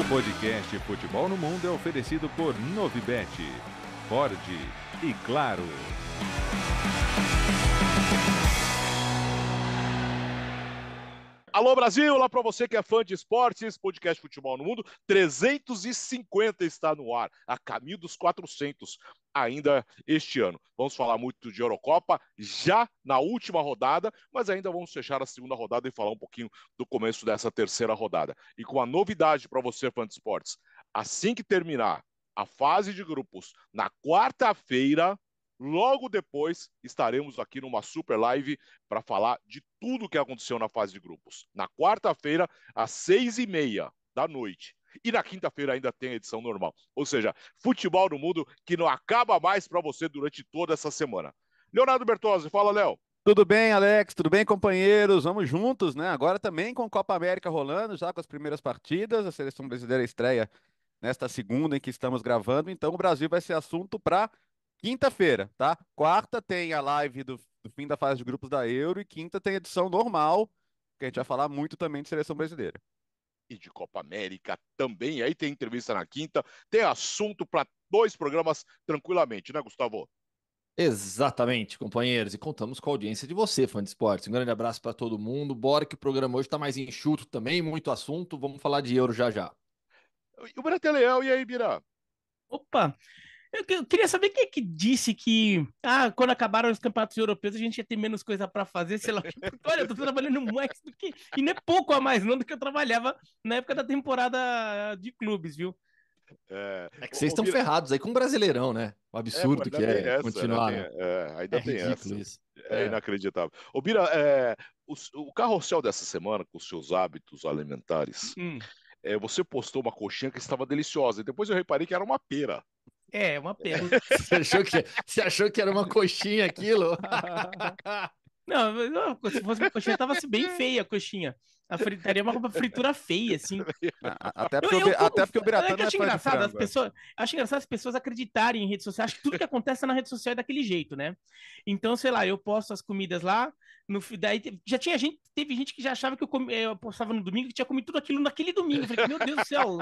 O podcast Futebol no Mundo é oferecido por Novibet, Ford e Claro. Alô Brasil, lá para você que é fã de esportes, podcast Futebol no Mundo, 350 está no ar, a caminho dos 400 ainda este ano. Vamos falar muito de Eurocopa já na última rodada, mas ainda vamos fechar a segunda rodada e falar um pouquinho do começo dessa terceira rodada. E com a novidade para você fã de esportes, assim que terminar a fase de grupos, na quarta-feira, Logo depois estaremos aqui numa super live para falar de tudo o que aconteceu na fase de grupos. Na quarta-feira, às seis e meia da noite. E na quinta-feira ainda tem a edição normal. Ou seja, futebol no mundo que não acaba mais para você durante toda essa semana. Leonardo Bertozzi, fala, Léo. Tudo bem, Alex? Tudo bem, companheiros? Vamos juntos, né? Agora também com Copa América rolando, já com as primeiras partidas. A seleção brasileira estreia nesta segunda em que estamos gravando. Então o Brasil vai ser assunto para Quinta-feira, tá? Quarta tem a live do, do, fim da fase de grupos da Euro e quinta tem a edição normal, que a gente vai falar muito também de seleção brasileira. E de Copa América também. Aí tem entrevista na quinta, tem assunto para dois programas tranquilamente, né, Gustavo? Exatamente, companheiros, e contamos com a audiência de você, fã de esportes. Um grande abraço para todo mundo. Bora que o programa hoje está mais enxuto também, muito assunto. Vamos falar de euro já já. E o Brateleão, e aí, Bira? Opa! Eu, queria saber quem é que disse que ah, quando acabaram os campeonatos europeus a gente ia ter menos coisa para fazer, sei lá. olha, eu tô trabalhando mais do que. E não é pouco a mais, não, do que eu trabalhava na época da temporada de clubes, viu? É, é que vocês estão ferrados aí com o Brasileirão, né? O é, absurdo é, que é essa, continuar. Né? é, ainda é tem essa. Isso. É, é, inacreditável. Ô, Bira, é, o, o carrossel dessa semana, com seus hábitos alimentares, hum. você postou uma coxinha que estava deliciosa. E depois eu reparei que era uma pera. É, é, uma pena. você, achou que, você achou que era uma coxinha aquilo? não, se fosse uma coxinha, tava assim, bem feia a coxinha. A fritaria é uma fritura feia, assim. Até porque, eu, eu, até porque o Biratã não é acho engraçado, as é. pessoas, acho engraçado as pessoas acreditarem em rede social. Acho que tudo que acontece na rede social é daquele jeito, né? Então, sei lá, eu posto as comidas lá. No, daí já tinha gente, teve gente que já achava que eu, comi, eu postava no domingo, que tinha comido tudo aquilo naquele domingo. Eu falei, meu Deus do céu,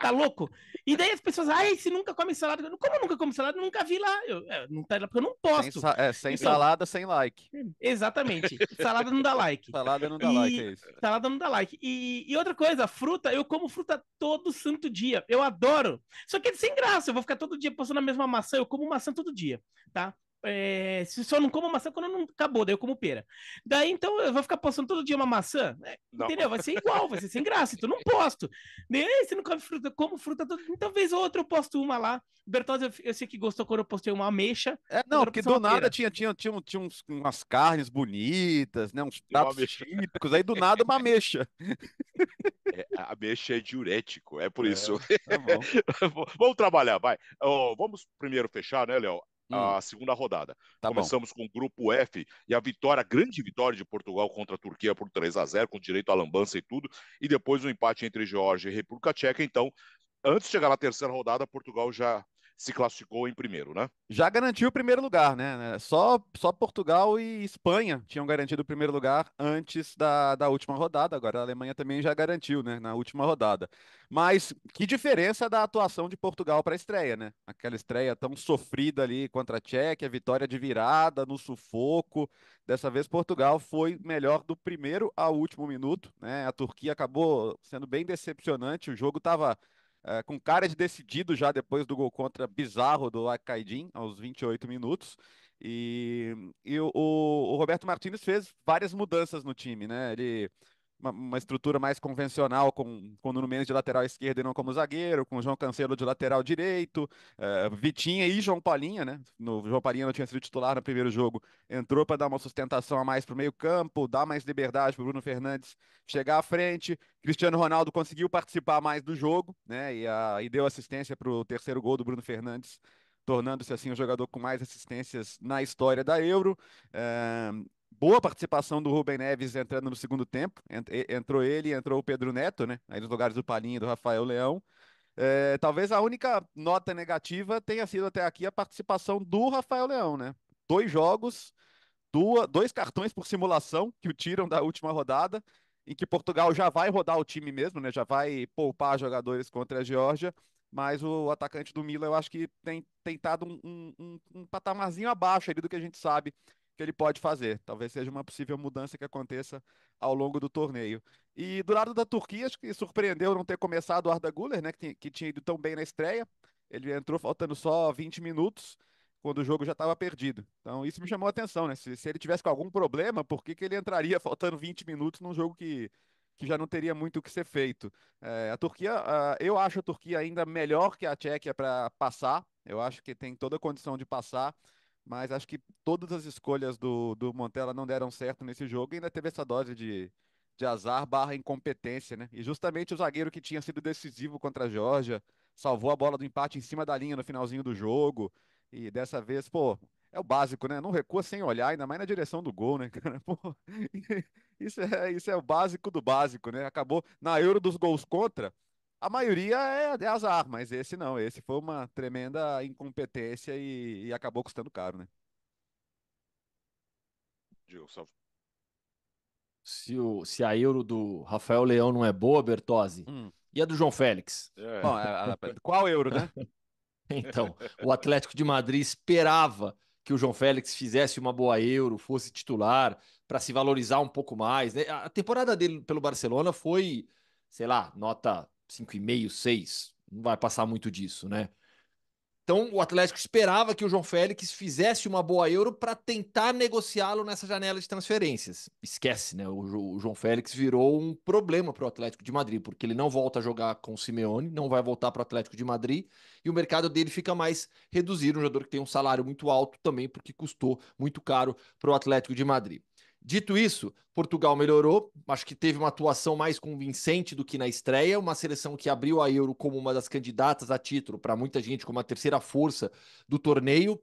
tá louco? E daí as pessoas, ai, se nunca come salada. Eu, Como eu nunca como salada? Nunca vi lá. Eu, é, não tá lá porque eu não posto. Sem, é, sem então, salada, sem like. Exatamente. Salada não dá like. Salada não dá e, like, é isso lá, não like. E, e, outra coisa, fruta, eu como fruta todo santo dia. Eu adoro. Só que é sem graça, eu vou ficar todo dia postando a mesma maçã, eu como maçã todo dia, tá? É, se só não como maçã quando não acabou, daí eu como pera. Daí então eu vou ficar postando todo dia uma maçã, né? entendeu? Vai ser igual, vai ser sem graça, então não posto. nem você não come fruta, eu como fruta toda. então, vez ou outra eu posto uma lá. Bertozzi, eu, sei que gostou quando eu postei uma ameixa. É, não, porque do nada tinha, tinha, tinha, tinha uns, umas carnes bonitas, né? Uns pratos típicos, aí do nada uma ameixa. É, a ameixa é diurético, é por é, isso. Tá Vamos trabalhar, vai. Oh, vamos primeiro fechar, né, Léo? a hum. segunda rodada. Tá Começamos bom. com o grupo F e a vitória, a grande vitória de Portugal contra a Turquia por 3 a 0 com direito à lambança e tudo, e depois o um empate entre Geórgia e República Tcheca. Então, antes de chegar na terceira rodada, Portugal já se classificou em primeiro, né? Já garantiu o primeiro lugar, né? É só, só Portugal e Espanha tinham garantido o primeiro lugar antes da, da última rodada. Agora a Alemanha também já garantiu, né? Na última rodada. Mas que diferença da atuação de Portugal para a estreia, né? Aquela estreia tão sofrida ali contra a a vitória de virada, no sufoco. Dessa vez Portugal foi melhor do primeiro ao último minuto, né? A Turquia acabou sendo bem decepcionante. O jogo estava é, com cara de decidido já depois do gol contra bizarro do Akaidin, aos 28 minutos. E, e o, o, Roberto Martins fez várias mudanças no time, né? Ele uma, uma, estrutura mais convencional, com, com o Nuno Mendes de lateral esquerdo e não como zagueiro, com o João Cancelo de lateral direito, uh, Vitinha e João Paulinha, né? No, João Paulinha não tinha sido titular no primeiro jogo, entrou para dar uma sustentação a mais para o meio-campo, dar mais liberdade para o Bruno Fernandes chegar à frente. Cristiano Ronaldo conseguiu participar mais do jogo, né? E, a, e deu assistência para o terceiro gol do Bruno Fernandes tornando-se assim o jogador com mais assistências na história da Euro. Uh, Boa participação do Rubem Neves entrando no segundo tempo. Entrou ele, entrou o Pedro Neto, né? Aí nos lugares do Palinho e do Rafael Leão. É, talvez a única nota negativa tenha sido até aqui a participação do Rafael Leão, né? Dois jogos, duas, dois cartões por simulação que o tiram da última rodada, em que Portugal já vai rodar o time mesmo, né? Já vai poupar jogadores contra a Geórgia, mas o atacante do Milan eu acho que tem tentado um, um, um patamarzinho abaixo ali do que a gente sabe que ele pode fazer. Talvez seja uma possível mudança que aconteça ao longo do torneio. E do lado da Turquia, acho que surpreendeu não ter começado o Arda Güler, né, que, que tinha ido tão bem na estreia. Ele entrou faltando só 20 minutos, quando o jogo já estava perdido. Então isso me chamou a atenção, né? Se, se ele tivesse com algum problema, por que, que ele entraria faltando 20 minutos num jogo que, que já não teria muito o que ser feito? É, a Turquia, uh, eu acho a Turquia ainda melhor que a Tchequia para passar. Eu acho que tem toda a condição de passar mas acho que todas as escolhas do, do Montella não deram certo nesse jogo e ainda teve essa dose de, de azar barra incompetência, né? E justamente o zagueiro que tinha sido decisivo contra a Georgia salvou a bola do empate em cima da linha no finalzinho do jogo. E dessa vez, pô, é o básico, né? Não recua sem olhar, ainda mais na direção do gol, né, cara? Pô, isso, é, isso é o básico do básico, né? Acabou na Euro dos gols contra, a maioria é de é azar, mas esse não. Esse foi uma tremenda incompetência e, e acabou custando caro, né? Digo, Se, o, se a euro do Rafael Leão não é boa, Bertozzi, hum. e a do João Félix? É. Bom, é, a, a, qual euro, né? então, o Atlético de Madrid esperava que o João Félix fizesse uma boa euro, fosse titular, para se valorizar um pouco mais. Né? A temporada dele pelo Barcelona foi, sei lá, nota 5,5, 6. Não vai passar muito disso, né? Então, o Atlético esperava que o João Félix fizesse uma boa euro para tentar negociá-lo nessa janela de transferências. Esquece, né? O, João Félix virou um problema para o Atlético de Madrid, porque ele não volta a jogar com o Simeone, não vai voltar para o Atlético de Madrid, e o mercado dele fica mais reduzido. Um jogador que tem um salário muito alto também, porque custou muito caro para o Atlético de Madrid. Dito isso, Portugal melhorou, acho que teve uma atuação mais convincente do que na estreia, uma seleção que abriu a Euro como uma das candidatas a título, para muita gente como a terceira força do torneio,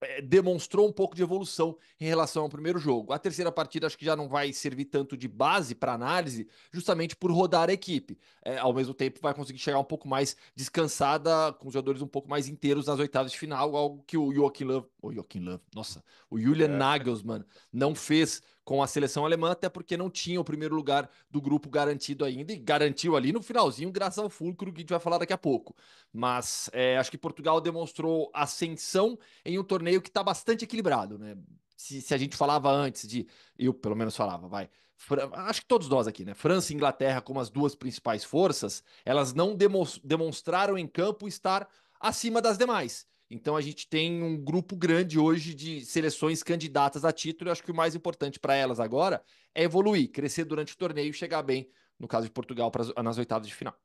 é, demonstrou um pouco de evolução em relação ao primeiro jogo. A terceira partida acho que já não vai servir tanto de base para análise, justamente por rodar a equipe. É, ao mesmo tempo, vai conseguir chegar um pouco mais descansada, com os jogadores um pouco mais inteiros nas oitavas de final, algo que o Joaquim Love, o Joaquim Love, nossa, o Julian é. Nagelsmann não fez com a seleção alemã, até porque não tinha o primeiro lugar do grupo garantido ainda, e garantiu ali no finalzinho, graças ao fulcro que a gente vai falar daqui a pouco. Mas é, acho que Portugal demonstrou ascensão em um torneio que está bastante equilibrado, né? Se, se, a gente falava antes de. Eu, pelo menos, falava, vai. acho que todos nós aqui, né? França e Inglaterra, como as duas principais forças, elas não demonstraram em campo estar acima das demais. Então a gente tem um grupo grande hoje de seleções candidatas a título. Eu acho que o mais importante para elas agora é evoluir, crescer durante o torneio e chegar bem, no caso de Portugal, nas oitavas de final.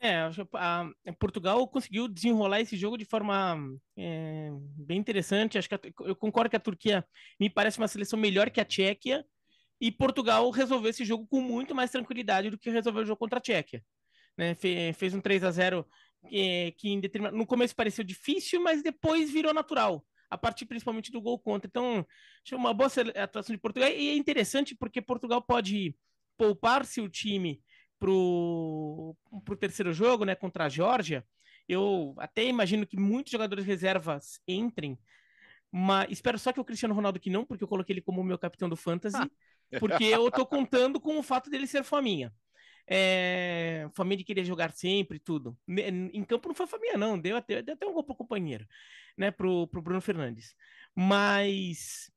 É, a, Portugal conseguiu desenrolar esse jogo de forma é, bem interessante. Acho que a, eu concordo que a Turquia me parece uma seleção melhor que a Tchequia e Portugal resolveu esse jogo com muito mais tranquilidade do que resolveu o jogo contra a Tchequia. Né? Fe, fez um 3 a 0 é, que em no começo pareceu difícil, mas depois virou natural. A partir principalmente do gol contra. Então, acho uma boa atuação de Portugal. E é interessante porque Portugal pode poupar seu time para o terceiro jogo, né, contra a Geórgia. Eu até imagino que muitos jogadores reservas entrem, mas espero só que o Cristiano Ronaldo que não, porque eu coloquei ele como meu capitão do Fantasy, ah. porque eu estou contando com o fato dele ser faminha. É, família queria jogar sempre, tudo. Em campo não foi família, não. Deu até, deu até um gol pro companheiro, né? Pro, pro Bruno Fernandes. Mas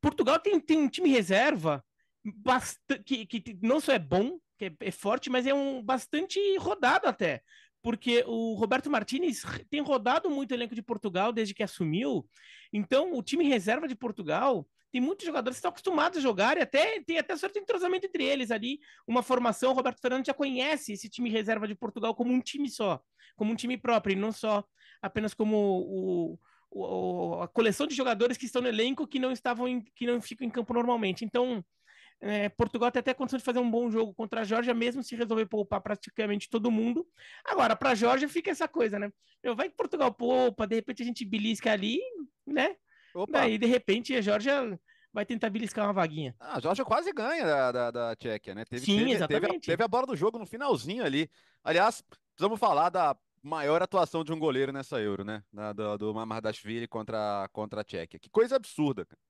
Portugal tem, tem um time reserva bastante, que, que não só é bom, que é, é forte, mas é um bastante rodado até porque o Roberto Martinez tem rodado muito o elenco de Portugal desde que assumiu. Então, o time reserva de Portugal tem muitos jogadores que estão acostumados a jogar e até tem até certo entrosamento entre eles ali, uma formação. O Roberto Fernandes já conhece esse time reserva de Portugal como um time só, como um time próprio, e não só apenas como o, o, a coleção de jogadores que estão no elenco que não estavam em, que não ficam em campo normalmente. Então, é, Portugal tem até condição de fazer um bom jogo contra a Georgia, mesmo se resolver poupar praticamente todo mundo. Agora, para a Georgia fica essa coisa, né? eu vai que Portugal poupa, de repente a gente belisca ali, né? Opa. Daí, de repente, a Georgia vai tentar beliscar uma vaguinha. Ah, a Georgia quase ganha da, da, da Tchequia, né? Teve, Sim, teve, exatamente. Teve a, teve a bola do jogo no finalzinho ali. Aliás, precisamos falar da maior atuação de um goleiro nessa Euro, né? Da, do, do Mamardashvili contra, contra a Tchequia. Que coisa absurda, cara.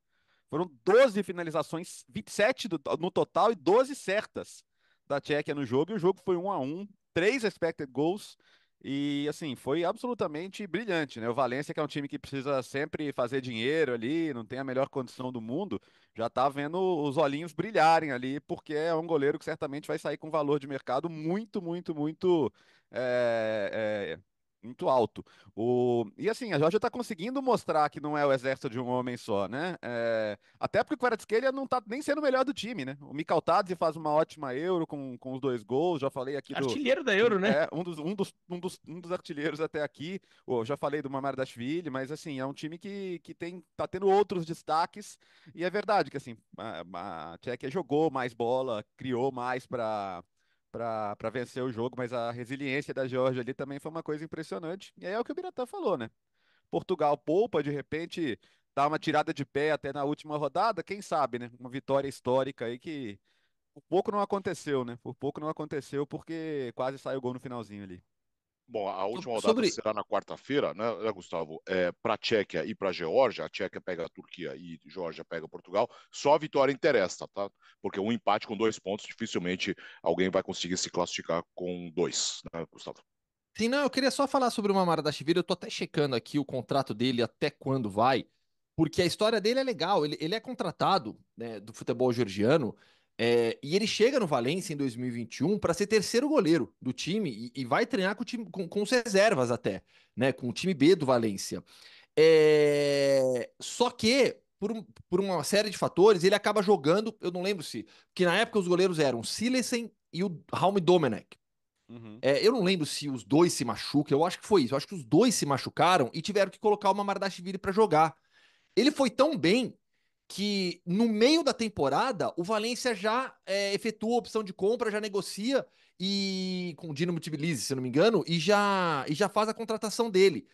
Foram 12 finalizações, 27 do, no total e 12 certas da Tchequia no jogo. E o jogo foi 1 a 1 três expected goals e assim, foi absolutamente brilhante, né? O Valência, que é um time que precisa sempre fazer dinheiro ali, não tem a melhor condição do mundo, já tá vendo os olhinhos brilharem ali, porque é um goleiro que certamente vai sair com valor de mercado muito, muito, muito é, é, muito alto. O... E assim, a Georgia está conseguindo mostrar que não é o exército de um homem só, né? É... Até porque o Kvaratskhelia não está nem sendo o melhor do time, né? O Mikal Tadze faz uma ótima Euro com, com os dois gols, já falei aqui Artilheiro da Euro, né? É, um dos, um, dos, um, dos, um dos artilheiros até aqui, Eu já falei do Mamardashvili, mas assim, é um time que, que tem, tá tendo outros destaques, e é verdade que assim, a, a Tchequia jogou mais bola, criou mais para para vencer o jogo, mas a resiliência da Georgia ali também foi uma coisa impressionante. E aí é o que o Biratã falou, né? Portugal poupa, de repente dá uma tirada de pé até na última rodada, quem sabe, né? Uma vitória histórica aí que por pouco não aconteceu, né? Por pouco não aconteceu porque quase saiu o gol no finalzinho ali. Bom, a última rodada Sobre... será na quarta-feira, né, né Gustavo? É, para a Tchequia e para a Geórgia, a Tchequia pega a Turquia e a Geórgia pega Portugal, só a vitória interessa, tá? Porque um empate com dois pontos, dificilmente alguém vai conseguir se classificar com dois, né, Gustavo? Sim, não, eu queria só falar sobre o Mamardashvili, eu tô até checando aqui o contrato dele, até quando vai, porque a história dele é legal, ele, ele é contratado né, do futebol georgiano, é, e ele chega no Valência em 2021 para ser terceiro goleiro do time e, e vai treinar com, time, com, com, os reservas até, né? Com o time B do Valência. É, eh, só que, por, por uma série de fatores, ele acaba jogando, eu não lembro se, que na época os goleiros eram Silesen e o Raul Domenech. Uhum. É, eu não lembro se os dois se machucam, eu acho que foi isso. Eu acho que os dois se machucaram e tiveram que colocar o Mamardashvili para jogar. Ele foi tão bem que no meio da temporada o Valência já é, efetua a opção de compra, já negocia e com o Dinamo Tbilisi, se não me engano, e já, e já faz a contratação dele.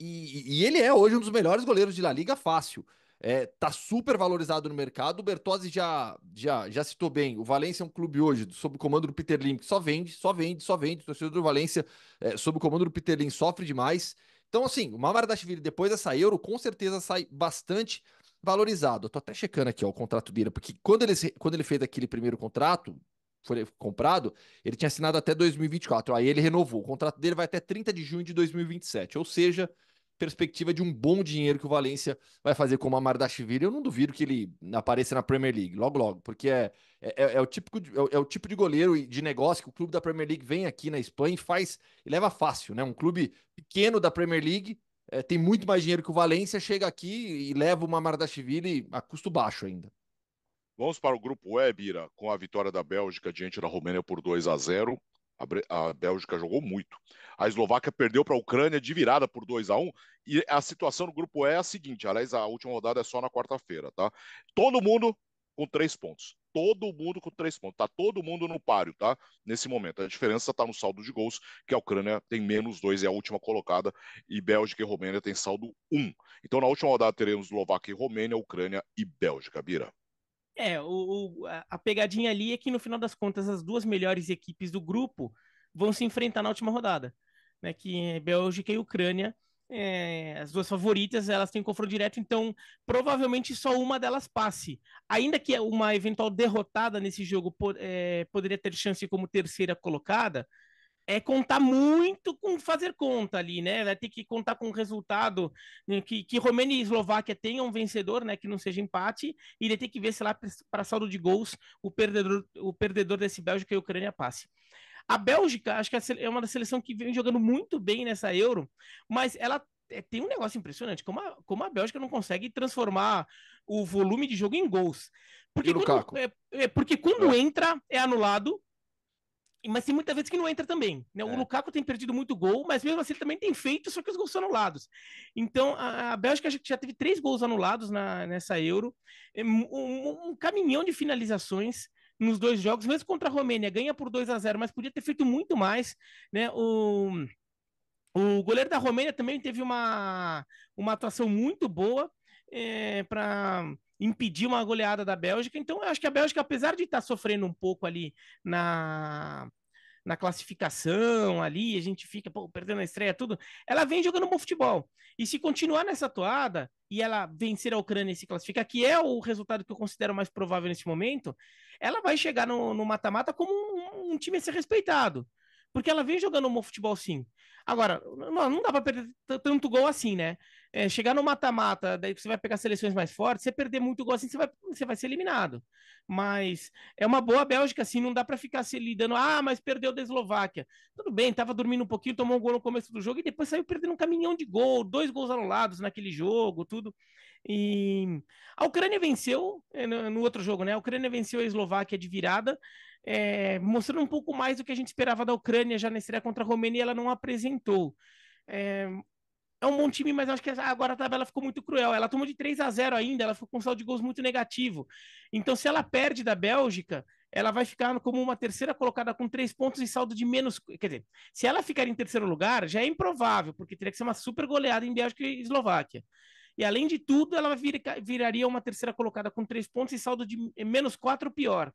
E, e ele é hoje um dos melhores goleiros de La Liga fácil. É, tá super valorizado no mercado. O Bertozzi já, já, já citou bem. O Valência é um clube hoje, sob o comando do Peter Lim, que só vende, só vende, só vende. O torcedor do Valência, é, sob o comando do Peter Lim, sofre demais. Então, assim, o Mamardashvili, depois dessa Euro, com certeza sai bastante valorizado. Eu tô até checando aqui ó, o contrato dele, porque quando ele, quando ele fez aquele primeiro contrato, foi comprado, ele tinha assinado até 2024. Aí ele renovou. O contrato dele vai até 30 de junho de 2027. Ou seja, perspectiva de um bom dinheiro que o Valência vai fazer com o Mamardashvili. Eu não duvido que ele apareça na Premier League logo, logo, porque é, é, é, é o, típico, de, é, é, o tipo de goleiro e de negócio que o clube da Premier League vem aqui na Espanha e faz e leva fácil, né? Um clube pequeno da Premier League é, tem muito mais dinheiro que o Valência, chega aqui e leva uma Mardashvili a custo baixo ainda. Vamos para o grupo E, Bira, com a vitória da Bélgica diante da Romênia por 2 a 0. A, Bélgica jogou muito. A Eslováquia perdeu para a Ucrânia de virada por 2 a 1 E a situação do grupo E é a seguinte: aliás, a última rodada é só na quarta-feira, tá? Todo mundo com três pontos todo mundo com três pontos, tá todo mundo no páreo, tá? Nesse momento. A diferença está no saldo de gols, que a Ucrânia tem menos dois, é a última colocada, e Bélgica e Romênia tem saldo um. Então, na última rodada, teremos Eslováquia e Romênia, Ucrânia e Bélgica, Bira. É, o, o, a pegadinha ali é que, no final das contas, as duas melhores equipes do grupo vão se enfrentar na última rodada, né? Que é Bélgica e Ucrânia é, as duas favoritas, elas têm confronto direto, então provavelmente só uma delas passe. Ainda que uma eventual derrotada nesse jogo é, poderia ter chance como terceira colocada, é contar muito com fazer conta ali, né? Vai ter que contar com o resultado né, que, que Romênia e Eslováquia tenham um vencedor, né? Que não seja empate, e ele tem que ver se lá para saldo de gols o perdedor, o perdedor desse Bélgica e Ucrânia passe. A Bélgica, acho que é, é uma das seleções que vem jogando muito bem nessa Euro, mas ela é, tem um negócio impressionante, como a, como a Bélgica não consegue transformar o volume de jogo em gols. Porque quando, é, é, porque quando é. entra, é anulado, mas tem muitas vezes que não entra também. Né? O é. Lukaku tem perdido muito gol, mas mesmo assim ele também tem feito, só que os gols são anulados. Então a, a Bélgica já teve três gols anulados na, nessa Euro, um, um, um caminhão de finalizações nos dois jogos, mesmo contra a Romênia, ganha por 2 a 0 mas podia ter feito muito mais, né? O, o goleiro da Romênia também teve uma, uma atuação muito boa é, eh, para impedir uma goleada da Bélgica. Então, eu acho que a Bélgica, apesar de estar tá sofrendo um pouco ali na na classificação ali, a gente fica pô, perdendo a estreia, tudo. Ela vem jogando bom futebol. E se continuar nessa toada e ela vencer a Ucrânia e se classificar, que é o resultado que eu considero mais provável nesse momento, ela vai chegar no mata-mata como um, um time a ser respeitado porque ela vem jogando um bom futebol sim. Agora, não, não dá para perder tanto gol assim, né? é, chegar no mata-mata, daí você vai pegar seleções mais fortes, você perder muito gol assim, você vai, você vai ser eliminado. Mas é uma boa Bélgica, assim, não dá para ficar se lidando, ah, mas perdeu da Eslováquia. Tudo bem, tava dormindo um pouquinho, tomou um gol no começo do jogo e depois saiu perdendo um caminhão de gol, dois gols anulados naquele jogo, tudo. E a Ucrânia venceu é, no outro jogo, né? A Ucrânia venceu a Eslováquia de virada. É, mostrando um pouco mais do que a gente esperava da Ucrânia já na estreia contra a Romênia, ela não apresentou. É, é um bom time, mas acho que agora a tabela ficou muito cruel. Ela tomou de 3 a 0 ainda, ela ficou com um saldo de gols muito negativo. Então, se ela perde da Bélgica, ela vai ficar como uma terceira colocada com três pontos e saldo de menos. Quer dizer, se ela ficar em terceiro lugar, já é improvável, porque teria que ser uma super goleada em Bélgica e Eslováquia. E além de tudo, ela vir, viraria uma terceira colocada com três pontos e saldo de eh, menos quatro pior.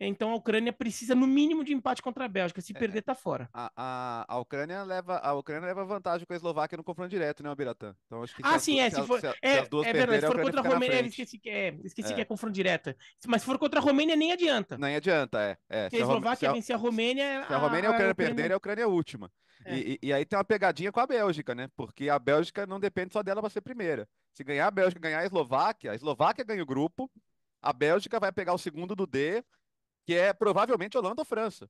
Então a Ucrânia precisa, no mínimo, de empate contra a Bélgica. Se é, é. perder, tá fora. A, a, a, Ucrânia leva, a Ucrânia leva vantagem com a Eslováquia no confronto direto, né, Albiratã? Então acho que. Ah, sim, é. Se, for, é, duas é verdade. Se for contra a Romênia, esqueci, que é, esqueci é. que é confronto direto. Mas se for contra a Romênia, nem adianta. Nem adianta, é. é. Se, se a Eslováquia se vencer a Romênia. Se a, Romênia e a Ucrânia perder a Ucrânia é a última. E, e, e aí tem uma pegadinha com a Bélgica, né? Porque a Bélgica não depende só dela para ser primeira. Se ganhar a Bélgica ganhar a Eslováquia, a Eslováquia ganha o grupo, a Bélgica vai pegar o segundo do D que é provavelmente Holanda ou França.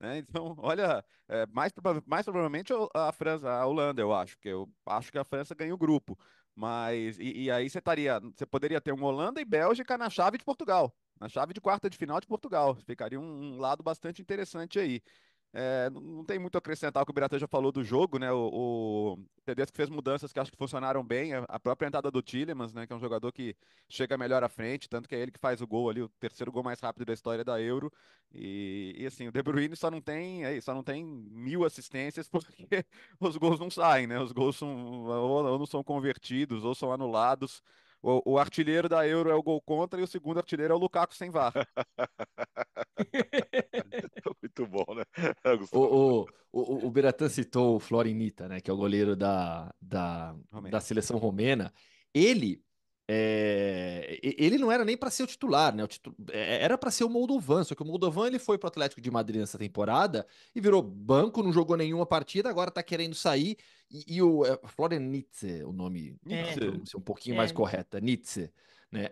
Né? Então, olha, é, mais, mais provavelmente a França, a Holanda, eu acho, que eu acho que a França ganha o grupo. Mas, e, e aí você estaria, você poderia ter um Holanda e Bélgica na chave de Portugal, na chave de quarta de final de Portugal. Ficaria um, um lado bastante interessante aí. É, não tem muito a acrescentar o que o Biratan já falou do jogo, né? O, o Tedesco fez mudanças que acho que funcionaram bem. A própria entrada do Tillemans, né? Que é um jogador que chega melhor à frente, tanto que é ele que faz o gol ali, o terceiro gol mais rápido da história da Euro. E, e assim, o De Bruyne só não tem, aí, é só não tem mil assistências porque os gols não saem, né? Os gols são, ou, ou não são convertidos ou são anulados. O, o, artilheiro da Euro é o gol contra e o segundo artilheiro é o Lukaku sem VAR. Muito bom, né? O, o, o, o Beratan citou o Florinita, né? Que é o goleiro da, da, da seleção romena. Ele é, ele não era nem para ser o titular, né? O titu... Eh, era para ser o Moldovan, só que o Moldovan ele foi para o Atlético de Madrid nessa temporada e virou banco, não jogou nenhuma partida, agora está querendo sair. E, e o é, eh, Florenitze, o nome, é. ser um pouquinho é. mais correta, Nitze, né?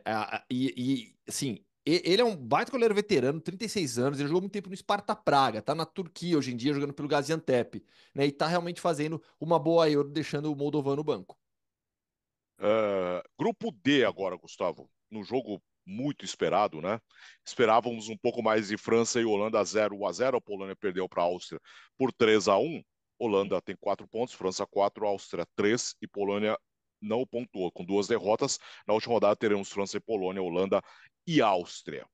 E, e assim, ele é um baita goleiro veterano, 36 anos, ele jogou muito tempo no Esparta Praga, tá na Turquia hoje em dia, jogando pelo Gaziantep, né? E tá realmente fazendo uma boa euro, deixando o Moldovan no banco. Ah, grupo D agora, Gustavo, no jogo muito esperado, né? Esperávamos um pouco mais de França e Holanda 0 a 0. A Polônia perdeu para a Áustria por 3 a 1. Holanda tem quatro pontos, França 4, Áustria 3 e Polônia não pontuou. Com duas derrotas, na última rodada teremos França e Polônia, Holanda e Áustria.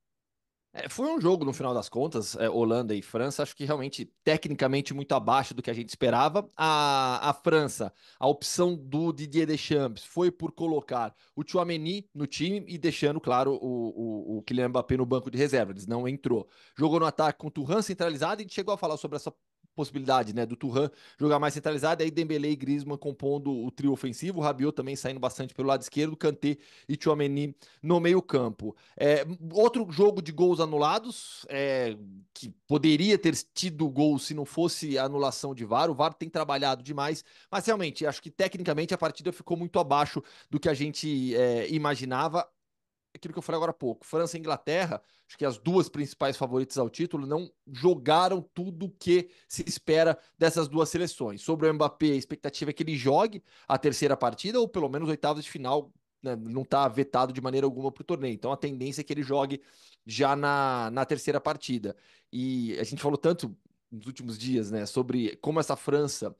É, foi um jogo, no final das contas, é, Holanda e França, acho que realmente tecnicamente muito abaixo do que a gente esperava. A, a França, a opção do Didier Deschamps foi por colocar o Chouameni no time e deixando, claro, o, o, o Kylian Mbappé no banco de reserva. Eles não entrou. Jogou no ataque com o Turan centralizado e a gente chegou a falar sobre essa possibilidade, né, do Turan jogar mais centralizado, aí Dembélé e Griezmann compondo o trio ofensivo, Rabiot também saindo bastante pelo lado esquerdo, Kanté e Tchouameni no meio-campo. É, outro jogo de gols anulados, é, que poderia ter tido gol se não fosse a anulação de VAR, o VAR tem trabalhado demais, mas realmente, acho que tecnicamente a partida ficou muito abaixo do que a gente é, imaginava, aquilo que eu falei agora há pouco. França e Inglaterra, acho que as duas principais favoritas ao título, não jogaram tudo o que se espera dessas duas seleções. Sobre o Mbappé, a expectativa é que ele jogue a terceira partida, ou pelo menos oitavas de final, né, não está vetado de maneira alguma para o torneio. Então a tendência é que ele jogue já na, na terceira partida. E a gente falou tanto nos últimos dias, né, sobre como essa França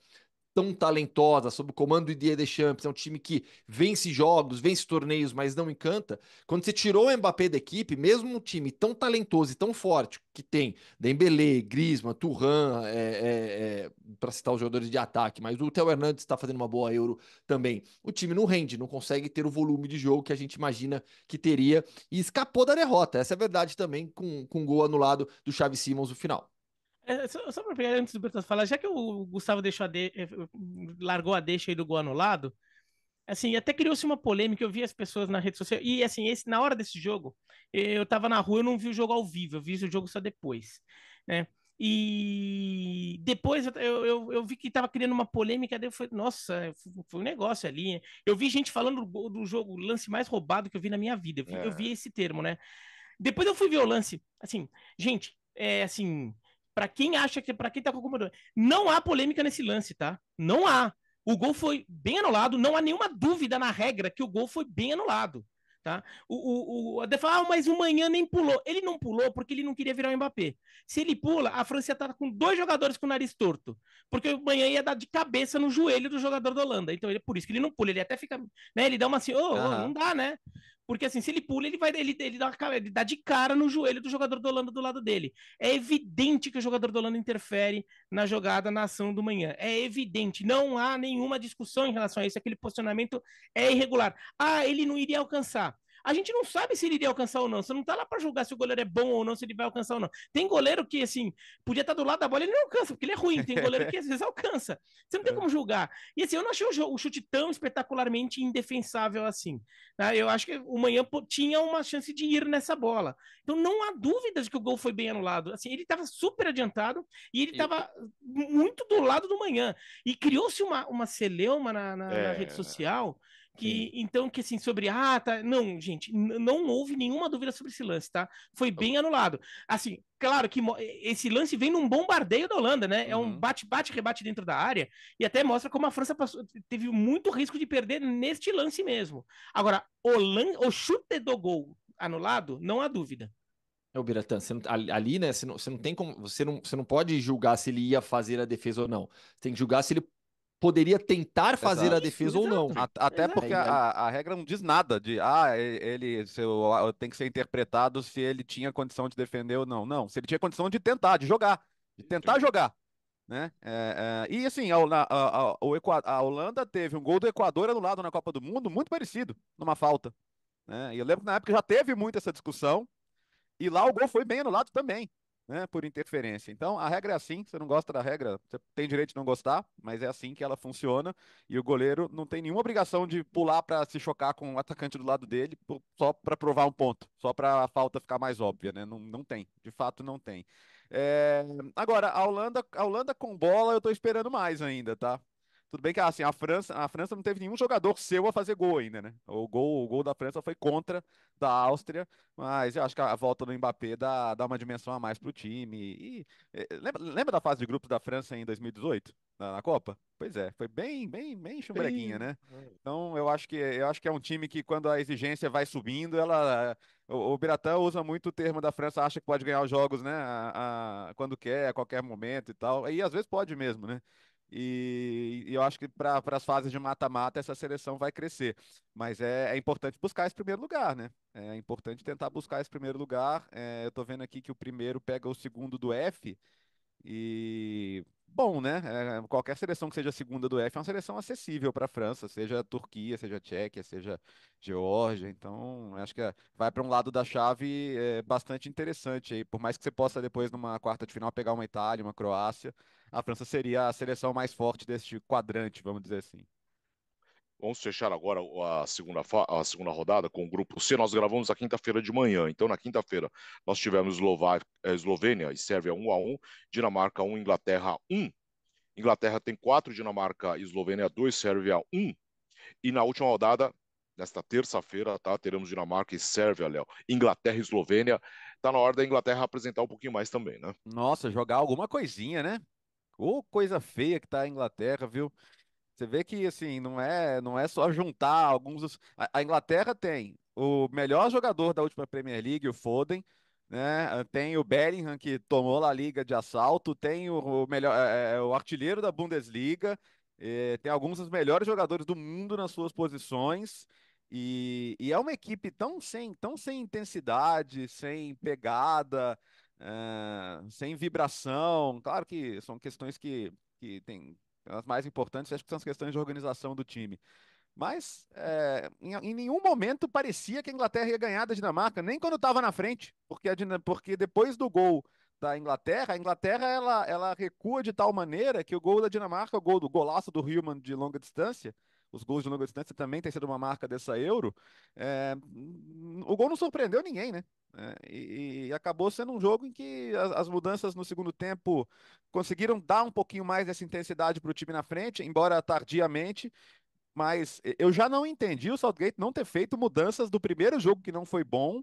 tão talentosa, sob o comando de Didier Deschamps, é um time que vence jogos, vence torneios, mas não encanta. Quando você tirou o Mbappé da equipe, mesmo um time tão talentoso e tão forte que tem Dembélé, Grisma Turan, é, é, é, para citar os jogadores de ataque, mas o Theo Hernandes está fazendo uma boa Euro também. O time não rende, não consegue ter o volume de jogo que a gente imagina que teria e escapou da derrota. Essa é a verdade também, com, com gol anulado do Xavi Simons no final. É, só, só para pegar antes do Bertão falar, já que o Gustavo deixou a de... Eh, largou a deixa aí do gol lado assim, até criou-se uma polêmica, eu vi as pessoas na rede social, e assim, esse, na hora desse jogo, eu tava na rua, eu não vi o jogo ao vivo, eu vi o jogo só depois, né? E depois eu, eu, eu vi que estava criando uma polêmica, daí eu falei, nossa, foi um negócio ali. Eu vi gente falando do, do jogo, lance mais roubado que eu vi na minha vida. Eu vi, é. eu vi esse termo, né? Depois eu fui ver o lance. Assim, gente, é assim, para quem acha que, para quem tá com alguma dúvida, não há polêmica nesse lance, tá? Não há. O gol foi bem anulado, não há nenhuma dúvida na regra que o gol foi bem anulado. Tá? O, o, o fala, ah, mas o Manhã nem pulou. Ele não pulou porque ele não queria virar o Mbappé. Se ele pula, a França tá com dois jogadores com o nariz torto. Porque o Manhã ia dar de cabeça no joelho do jogador da Holanda. Então, ele, por isso que ele não pula. Ele até fica. Né, ele dá uma assim, ô, oh, uhum. não dá, né? Porque assim, se ele pula, ele vai ele, ele, dá, ele dá de cara no joelho do jogador do Holanda do lado dele. É evidente que o jogador do Holanda interfere na jogada, na ação do manhã. É evidente. Não há nenhuma discussão em relação a isso. Aquele posicionamento é irregular. Ah, ele não iria alcançar a gente não sabe se ele iria alcançar ou não. Você não tá lá para julgar se o goleiro é bom ou não, se ele vai alcançar ou não. Tem goleiro que, assim, podia estar tá do lado da bola, ele não alcança, porque ele é ruim. Tem goleiro que às vezes alcança. Você não tem é. como julgar. E assim, eu não achei o chute tão espetacularmente indefensável assim. Né? Eu acho que o Manhã tinha uma chance de ir nessa bola. Então não há dúvidas de que o gol foi bem anulado. Assim, ele estava super adiantado e ele estava muito do lado do Manhã. E criou-se uma, uma celeuma na, na, é, na rede social. É que, então, que assim, sobre. Ah, tá. Não, gente, não houve nenhuma dúvida sobre esse lance, tá? Foi bem anulado. Assim, claro que esse lance vem num bombardeio da Holanda, né? Uhum. É um bate-bate, uhum. rebate dentro da área. E até mostra como a França passou, teve muito risco de perder neste lance mesmo. Agora, o chute do gol anulado, não há dúvida. É o Biratã, você não, ali, né? Você não, você não tem como. Você não, você não pode julgar se ele ia fazer a defesa ou não. tem que julgar se ele poderia tentar fazer Exato. a defesa ou não. A, até Exato. porque a, a, regra não diz nada de ah, ele seu, tem que ser interpretado se ele tinha condição de defender ou não. Não, se ele tinha condição de tentar, de jogar, de tentar jogar. Né? É, é, e assim, a, a, a, Holanda teve um gol do Equador anulado na Copa do Mundo, muito parecido, numa falta. Né? E eu lembro que na época já teve muito essa discussão, e lá o gol foi bem anulado também né, por interferência. Então, a regra é assim, você não gosta da regra, você tem direito de não gostar, mas é assim que ela funciona, e o goleiro não tem nenhuma obrigação de pular para se chocar com o atacante do lado dele, só para provar um ponto, só para a falta ficar mais óbvia, né? Não, não tem, de fato não tem. É... Agora, a Holanda, a Holanda com bola eu estou esperando mais ainda, tá? Tudo bem que assim, a França, a França não teve nenhum jogador seu a fazer gol ainda, né? O gol, o gol da França foi contra da Áustria, mas eu acho que a volta do Mbappé dá, dá uma dimensão a mais para o time. E, e, eh, lembra, lembra da fase de grupos da França em 2018, na, na Copa? Pois é, foi bem, bem, bem chumbreguinha, né? É. Então eu acho que eu acho que é um time que quando a exigência vai subindo, ela o, o Biratã usa muito o termo da França, acha que pode ganhar os jogos, né? A, a, quando quer, a qualquer momento e tal. E às vezes pode mesmo, né? E, e eu acho que para as fases de mata-mata essa seleção vai crescer. Mas é, é, importante buscar esse primeiro lugar, né? É importante tentar buscar esse primeiro lugar. É, eu estou vendo aqui que o primeiro pega o segundo do F. E bom, né? É, qualquer seleção que seja segunda do F é uma seleção acessível para a França, seja a Turquia, seja a Tchequia, seja a Geórgia. Então, acho que eh, vai para um lado da chave é, bastante interessante aí. Por mais que você possa depois, numa quarta de final, pegar uma Itália, uma Croácia, a França seria a seleção mais forte deste quadrante, vamos dizer assim. Vamos fechar agora a segunda, a segunda rodada com o grupo C. Nós gravamos a quinta-feira de manhã. Então, na quinta-feira, nós tivemos Eslováquia, eh, Eslovênia e Sérvia 1 a 1 Dinamarca 1, Inglaterra 1. Inglaterra tem 4, Dinamarca e Eslovênia 2, Sérvia 1. E na última rodada, nesta terça-feira, tá? Teremos Dinamarca e Sérvia, Léo. Inglaterra e Eslovênia. Tá na hora da Inglaterra apresentar um pouquinho mais também, né? Nossa, jogar alguma coisinha, né? Ô, oh, coisa feia que tá a Inglaterra, viu? Você vê que assim, não é, não é só juntar alguns. A, a Inglaterra tem o melhor jogador da última Premier League, o Foden, né? Ah, tem o Bellingham que tomou a liga de assalto, tem o, o melhor é, é, é o artilheiro da Bundesliga, é, tem alguns dos melhores jogadores do mundo nas suas posições. E, e é uma equipe tão sem, tão sem intensidade, sem pegada, é, sem vibração. Claro que são questões que, que tem, as mais importantes, acho que são as questões de organização do time. Mas é, em, em, nenhum momento parecia que a Inglaterra ia ganhar da Dinamarca, nem quando estava na frente, porque, porque, depois do gol da Inglaterra, a Inglaterra ela, ela recua de tal maneira que o gol da Dinamarca, o gol do golaço do Hillman de longa distância, os gols de longa distância também tem sido uma marca dessa Euro. É, o gol não surpreendeu ninguém, né? É, e, e, acabou sendo um jogo em que as, as, mudanças no segundo tempo conseguiram dar um pouquinho mais dessa intensidade para o time na frente, embora tardiamente. Mas eu já não entendi o Southgate não ter feito mudanças do primeiro jogo que não foi bom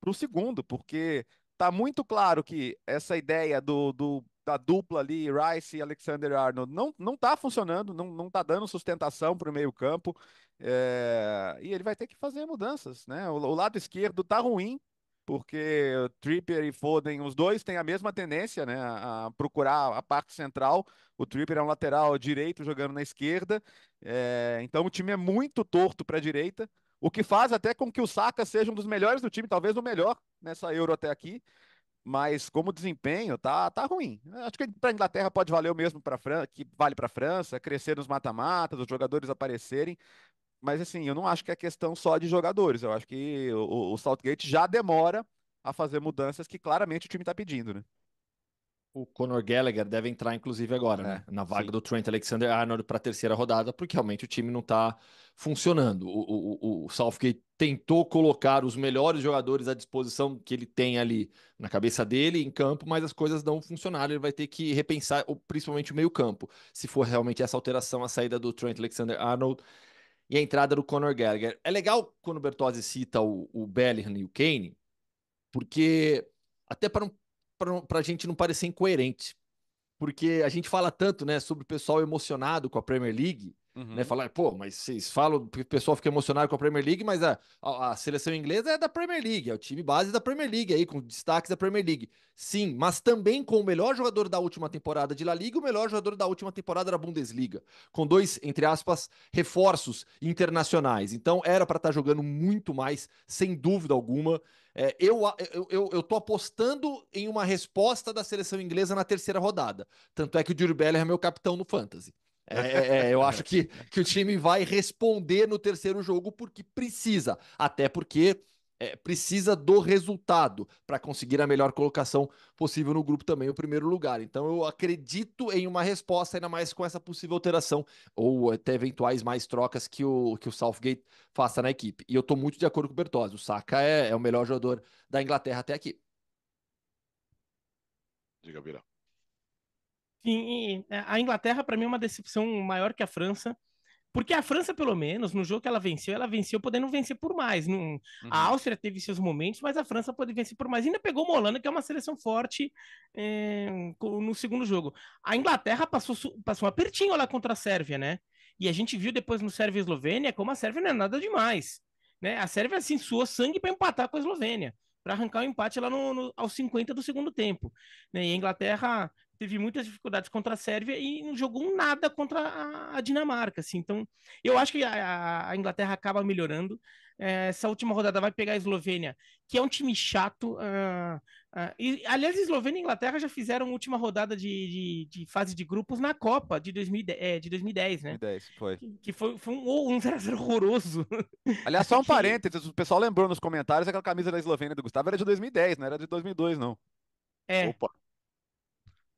para o segundo, porque tá muito claro que essa ideia do, do da dupla ali, Rice e Alexander Arnold, não, não tá funcionando, não, não tá dando sustentação para o meio-campo. É... Eh, e ele vai ter que fazer mudanças, né? O, o lado esquerdo tá ruim, porque Tripper e Foden, os dois têm a mesma tendência, né? A procurar a parte central. O Tripper é um lateral direito jogando na esquerda. É... Então o time é muito torto para a direita. O que faz até com que o Saka seja um dos melhores do time, talvez o melhor nessa Euro até aqui mas como desempenho tá, tá ruim. Acho que para a Inglaterra pode valer o mesmo para França, que vale para a França, crescer nos mata-matas, os jogadores aparecerem. Mas assim, eu não acho que é questão só de jogadores. Eu acho que o, o Saltgate já demora a fazer mudanças que claramente o time está pedindo, né? o Conor Gallagher deve entrar, inclusive, agora, né? é, né? Na vaga sim. do Trent Alexander Arnold para a terceira rodada, porque realmente o time não está funcionando. O, o, o, Southgate tentou colocar os melhores jogadores à disposição que ele tem ali na cabeça dele, em campo, mas as coisas não funcionaram. Ele vai ter que repensar, principalmente o meio-campo, se for realmente essa alteração, a saída do Trent Alexander Arnold e a entrada do Conor Gallagher. É legal quando o Bertozzi cita o, o Bellingham e o Kane, porque até para um para a gente não parecer incoerente. Porque a gente fala tanto né, sobre o pessoal emocionado com a Premier League, né, uhum. né? Falar, pô, mas vocês falam que o pessoal fica emocionado com a Premier League, mas a, a, a, seleção inglesa é da Premier League, é o time base da Premier League aí, com destaques da Premier League. Sim, mas também com o melhor jogador da última temporada de La Liga e o melhor jogador da última temporada da Bundesliga. Com dois, entre aspas, reforços internacionais. Então era para estar tá jogando muito mais, sem dúvida alguma. É, eu, eu, eu, tô apostando em uma resposta da seleção inglesa na terceira rodada. Tanto é que o Júlio Beller é meu capitão no Fantasy. É, é, é, eu acho que, que o time vai responder no terceiro jogo porque precisa. Até porque é, precisa do resultado para conseguir a melhor colocação possível no grupo também, o primeiro lugar. Então eu acredito em uma resposta, ainda mais com essa possível alteração ou até eventuais mais trocas que o, que o Southgate faça na equipe. E eu estou muito de acordo com o Bertozzi. O Saka é, é o melhor jogador da Inglaterra até aqui. Diga, Vira. Sim, a Inglaterra, para mim, é uma decepção maior que a França. Porque a França, pelo menos, no jogo que ela venceu, ela venceu podendo vencer por mais. Não... Uhum. A Áustria teve seus momentos, mas a França pode vencer por mais. ainda pegou uma Holanda, que é uma seleção forte é... no segundo jogo. A Inglaterra passou, passou um apertinho lá contra a Sérvia, né? E a gente viu depois no Sérvia e Eslovênia como a Sérvia não é nada demais. Né? A Sérvia, assim, suou sangue para empatar com a Eslovênia para arrancar o um empate lá no, no, aos 50 do segundo tempo. Né? E a Inglaterra teve muitas dificuldades contra a Sérvia e não jogou nada contra a Dinamarca. Assim. Então, eu acho que a, Inglaterra acaba melhorando. É, essa última rodada vai pegar a Eslovênia, que é um time chato. Uh, uh, e, aliás, Eslovênia e Inglaterra já fizeram a última rodada de, de, de, fase de grupos na Copa de 2010, é, de 2010 né? 2010, foi. Que, que foi, foi, um 0x0 horroroso. Aliás, só um que... parênteses, o pessoal lembrou nos comentários aquela camisa da Eslovênia do Gustavo era de 2010, não era de 2002, não. É. Opa.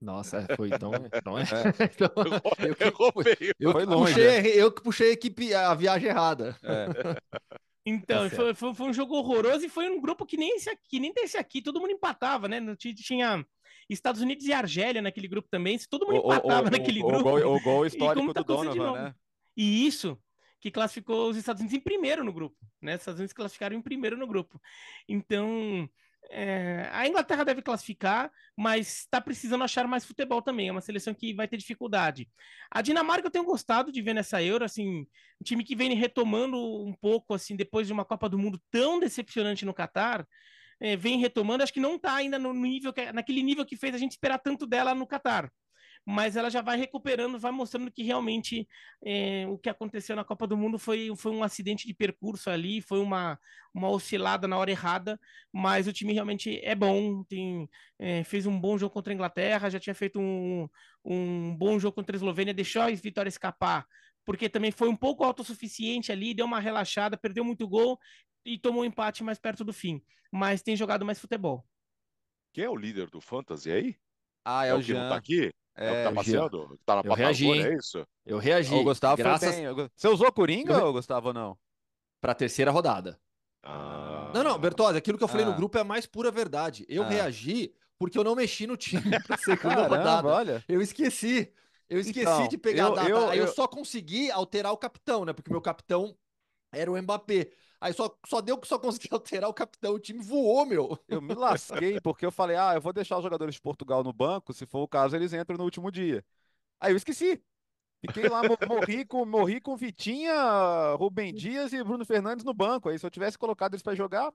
Nossa, é, foi tão é, eu, que, eu, longe, puxei, né? eu que puxei a, equipe, a viagem errada. É. Então, tá foi, foi, foi, um jogo horroroso e foi um grupo que nem, esse aqui, nem desse aqui, todo mundo empatava, né? Tinha Estados Unidos e Argélia naquele grupo também, todo mundo empatava o, naquele o, grupo. O gol, o gol histórico tá do Donovan, né? E isso que classificou os Estados Unidos em primeiro no grupo, né? Os Estados Unidos classificaram em primeiro no grupo. Então, é, a Inglaterra deve classificar, mas está precisando achar mais futebol também. É uma seleção que vai ter dificuldade. A Dinamarca eu tenho gostado de ver nessa Euro, assim, um time que vem retomando um pouco, assim, depois de uma Copa do Mundo tão decepcionante no Catar, é, vem retomando. Acho que não está ainda no nível, que, naquele nível que fez a gente esperar tanto dela no Catar mas ela já vai recuperando, vai mostrando que realmente é, o que aconteceu na Copa do Mundo foi, foi um acidente de percurso ali, foi uma, uma oscilada na hora errada, mas o time realmente é bom, tem, é, fez um bom jogo contra a Inglaterra, já tinha feito um, um bom jogo contra a Eslovênia, deixou a vitória escapar, porque também foi um pouco autossuficiente ali, deu uma relaxada, perdeu muito gol e tomou um empate mais perto do fim, mas tem jogado mais futebol. Quem é o líder do Fantasy é aí? Ah, é, é o, o Jean. que não tá aqui? É, é o que é, tá passando? Eu, tá na eu reagi, é isso? Eu reagi. O Gustavo Graças... bem. Você usou Coringa, eu... Ou Gustavo, ou não? Pra terceira rodada. Ah... Não, não, Bertozzi, aquilo que eu falei ah. no grupo é a mais pura verdade. Eu ah. reagi porque eu não mexi no time pra segunda Caramba, rodada. Olha. Eu esqueci. Eu esqueci então, de pegar eu, a data. Eu, eu... eu só consegui alterar o capitão, né? Porque meu capitão era o Mbappé. Aí só, só deu que só consegui alterar o capitão, o time voou, meu. Eu me lasquei, porque eu falei, ah, eu vou deixar os jogadores de Portugal no banco, se for o caso, eles entram no último dia. Aí eu esqueci. Fiquei lá, morri com, morri com Vitinha, Rubem Dias e Bruno Fernandes no banco. Aí se eu tivesse colocado eles para jogar,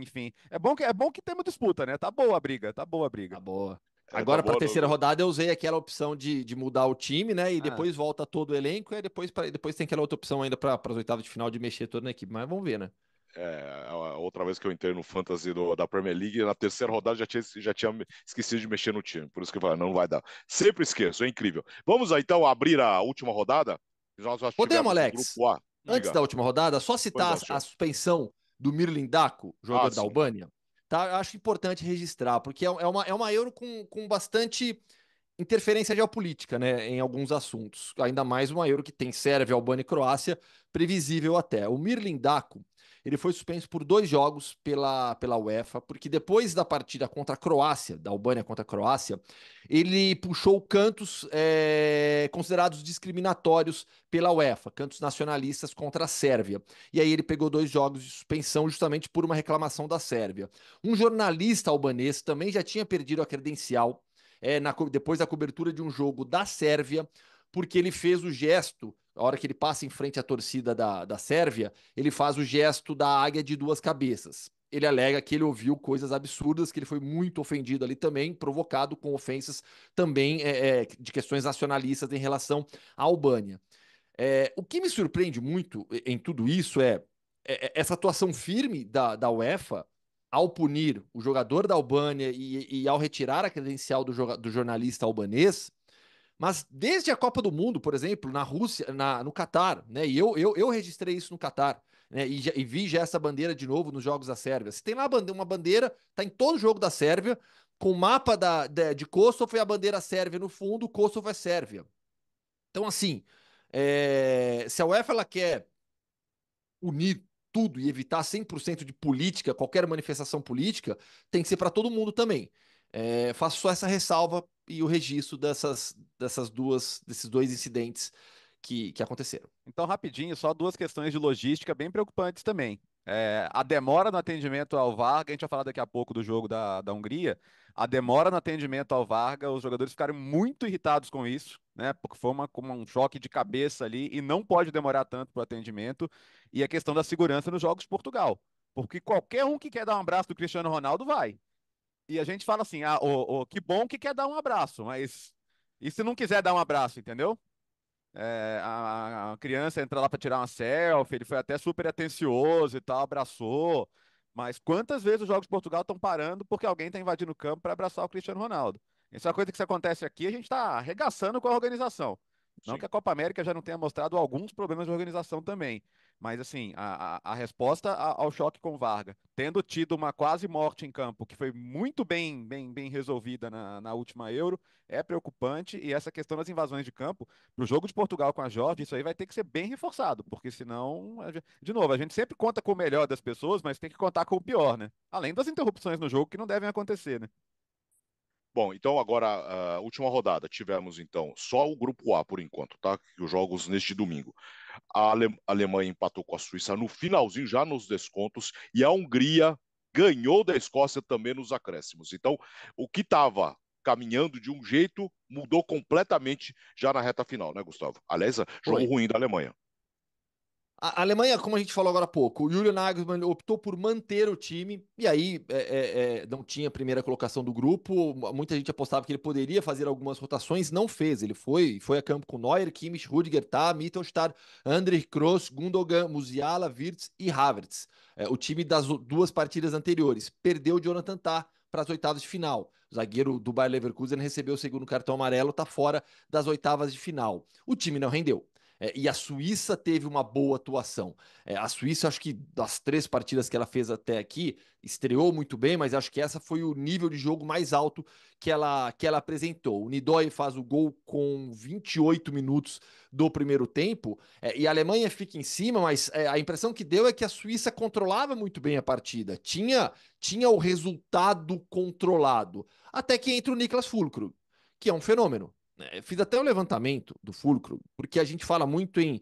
enfim. É bom que é bom que temos disputa, né? Tá boa a briga, tá boa a briga. Tá boa. Agora, para a terceira rodada, eu usei aquela opção de, de mudar o time, né? E ah. depois volta todo o elenco, e depois, pra, depois tem aquela outra opção ainda para as oitavas de final de mexer toda na equipe. Mas vamos ver, né? É, a outra vez que eu entrei no fantasy do, da Premier League, na terceira rodada já tinha, já tinha esquecido de mexer no time. Por isso que eu falei, não vai dar. Sempre esqueço, é incrível. Vamos então abrir a última rodada? Nós Podemos, Alex? Antes da última rodada, só citar a, é, a, suspensão do Mirlin Daco, jogador ah, da Albânia. Tá? acho importante registrar, porque é, é uma, é uma euro com, com bastante interferência geopolítica né, em alguns assuntos. Ainda mais uma euro que tem Sérvia, Albânia e Croácia, previsível até. O Mirlin Daco, ele foi suspenso por dois jogos pela, pela UEFA, porque depois da partida contra a Croácia, da Albânia contra a Croácia, ele puxou cantos é, considerados discriminatórios pela UEFA, cantos nacionalistas contra a Sérvia. E aí ele pegou dois jogos de suspensão justamente por uma reclamação da Sérvia. Um jornalista albanês também já tinha perdido a credencial é, na, depois da cobertura de um jogo da Sérvia, porque ele fez o gesto a hora que ele passa em frente à torcida da, da Sérvia, ele faz o gesto da águia de duas cabeças. Ele alega que ele ouviu coisas absurdas, que ele foi muito ofendido ali também, provocado com ofensas também é, é, de questões nacionalistas em relação à Albânia. É, o que me surpreende muito em tudo isso é, é, é, essa atuação firme da, da UEFA ao punir o jogador da Albânia e, e ao retirar a credencial do, do jornalista albanês mas desde a Copa do Mundo, por exemplo, na Rússia, na, no Catar, né? E eu, eu, eu registrei isso no Catar, né? E, já, e vi já essa bandeira de novo nos jogos da Sérvia. Se tem lá uma bandeira, tá em todo jogo da Sérvia, com o mapa da, de, de Kosovo e a bandeira sérvia no fundo, Kosovo é Sérvia. Então, assim, é, se a UEFA ela quer unir tudo e evitar 100% de política, qualquer manifestação política, tem que ser para todo mundo também. É, faço só essa ressalva e o registro dessas, dessas duas, desses dois incidentes que, que aconteceram. Então, rapidinho, só duas questões de logística bem preocupantes também. É, a demora no atendimento ao Varga, a gente vai falar daqui a pouco do jogo da, da Hungria, a demora no atendimento ao Varga, os jogadores ficaram muito irritados com isso, né? Porque foi uma, como um choque de cabeça ali e não pode demorar tanto para o atendimento. E a questão da segurança nos Jogos de Portugal. Porque qualquer um que quer dar um abraço do Cristiano Ronaldo vai. E a gente fala assim, ah, oh, oh, que bom que quer dar um abraço, mas e se não quiser dar um abraço, entendeu? É, a, a, criança entra lá para tirar uma selfie, ele foi até super atencioso e tal, abraçou. Mas quantas vezes os Jogos de Portugal estão parando porque alguém está invadindo o campo para abraçar o Cristiano Ronaldo? Isso é uma coisa que se acontece aqui, a gente está arregaçando com a organização. Não Sim. que a Copa América já não tenha mostrado alguns problemas de organização também. Mas, assim, a, a, a resposta ao choque com Varga, tendo tido uma quase morte em campo, que foi muito bem, bem, bem resolvida na, na última Euro, é preocupante. E essa questão das invasões de campo, para o jogo de Portugal com a Jorge, isso aí vai ter que ser bem reforçado, porque senão. De novo, a gente sempre conta com o melhor das pessoas, mas tem que contar com o pior, né? Além das interrupções no jogo que não devem acontecer, né? Bom, então agora a ah, última rodada. Tivemos então só o grupo A por enquanto, tá? Os jogos neste domingo. A, Alemanha empatou com a Suíça no finalzinho, já nos descontos, e a Hungria ganhou da Escócia também nos acréscimos. Então, o que estava caminhando de um jeito mudou completamente já na reta final, né, Gustavo? Aliás, jogo Foi. ruim da Alemanha. A Alemanha, como a gente falou agora há pouco, o Julian Nagelsmann optou por manter o time, e aí é, é, é não tinha a primeira colocação do grupo, muita gente apostava que ele poderia fazer algumas rotações, não fez, ele foi foi a campo com Neuer, Kimmich, Rudiger, Tá, Mittelstadt, André Kroos, Gundogan, Musiala, Wirtz e Havertz. É, o time das duas partidas anteriores, perdeu o Jonathan Tá para as oitavas de final. O zagueiro do Bayer Leverkusen recebeu o segundo cartão amarelo, está fora das oitavas de final. O time não rendeu. É, e a Suíça teve uma boa atuação. É, a Suíça, acho que das três partidas que ela fez até aqui, estreou muito bem, mas acho que essa foi o nível de jogo mais alto que ela, que ela apresentou. O Nidói faz o gol com 28 minutos do primeiro tempo, é, e a Alemanha fica em cima, mas é, a impressão que deu é que a Suíça controlava muito bem a partida, tinha, tinha o resultado controlado, até que entra o Niklas Fulcro, que é um fenômeno. Né, fiz até o um levantamento do Fulcro, porque a gente fala muito em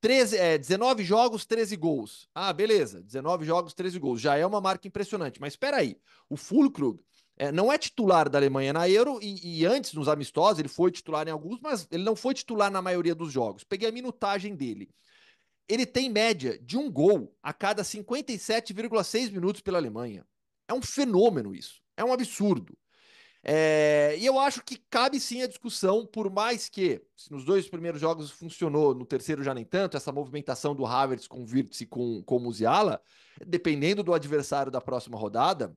13, é, 19 jogos, 13 gols. Ah, beleza, 19 jogos, 13 gols. Já é uma marca impressionante. Mas espera aí, o Fulcro é, não é titular da Alemanha na Euro e, e, antes, nos amistosos, ele foi titular em alguns, mas ele não foi titular na maioria dos jogos. Peguei a minutagem dele. Ele tem média de um gol a cada 57,6 minutos pela Alemanha. É um fenômeno isso. É um absurdo. É, e eu acho que cabe sim a discussão, por mais que nos dois primeiros jogos funcionou, no terceiro já nem tanto, essa movimentação do Havertz com Virtus e com, com Musiala, dependendo do adversário da próxima rodada,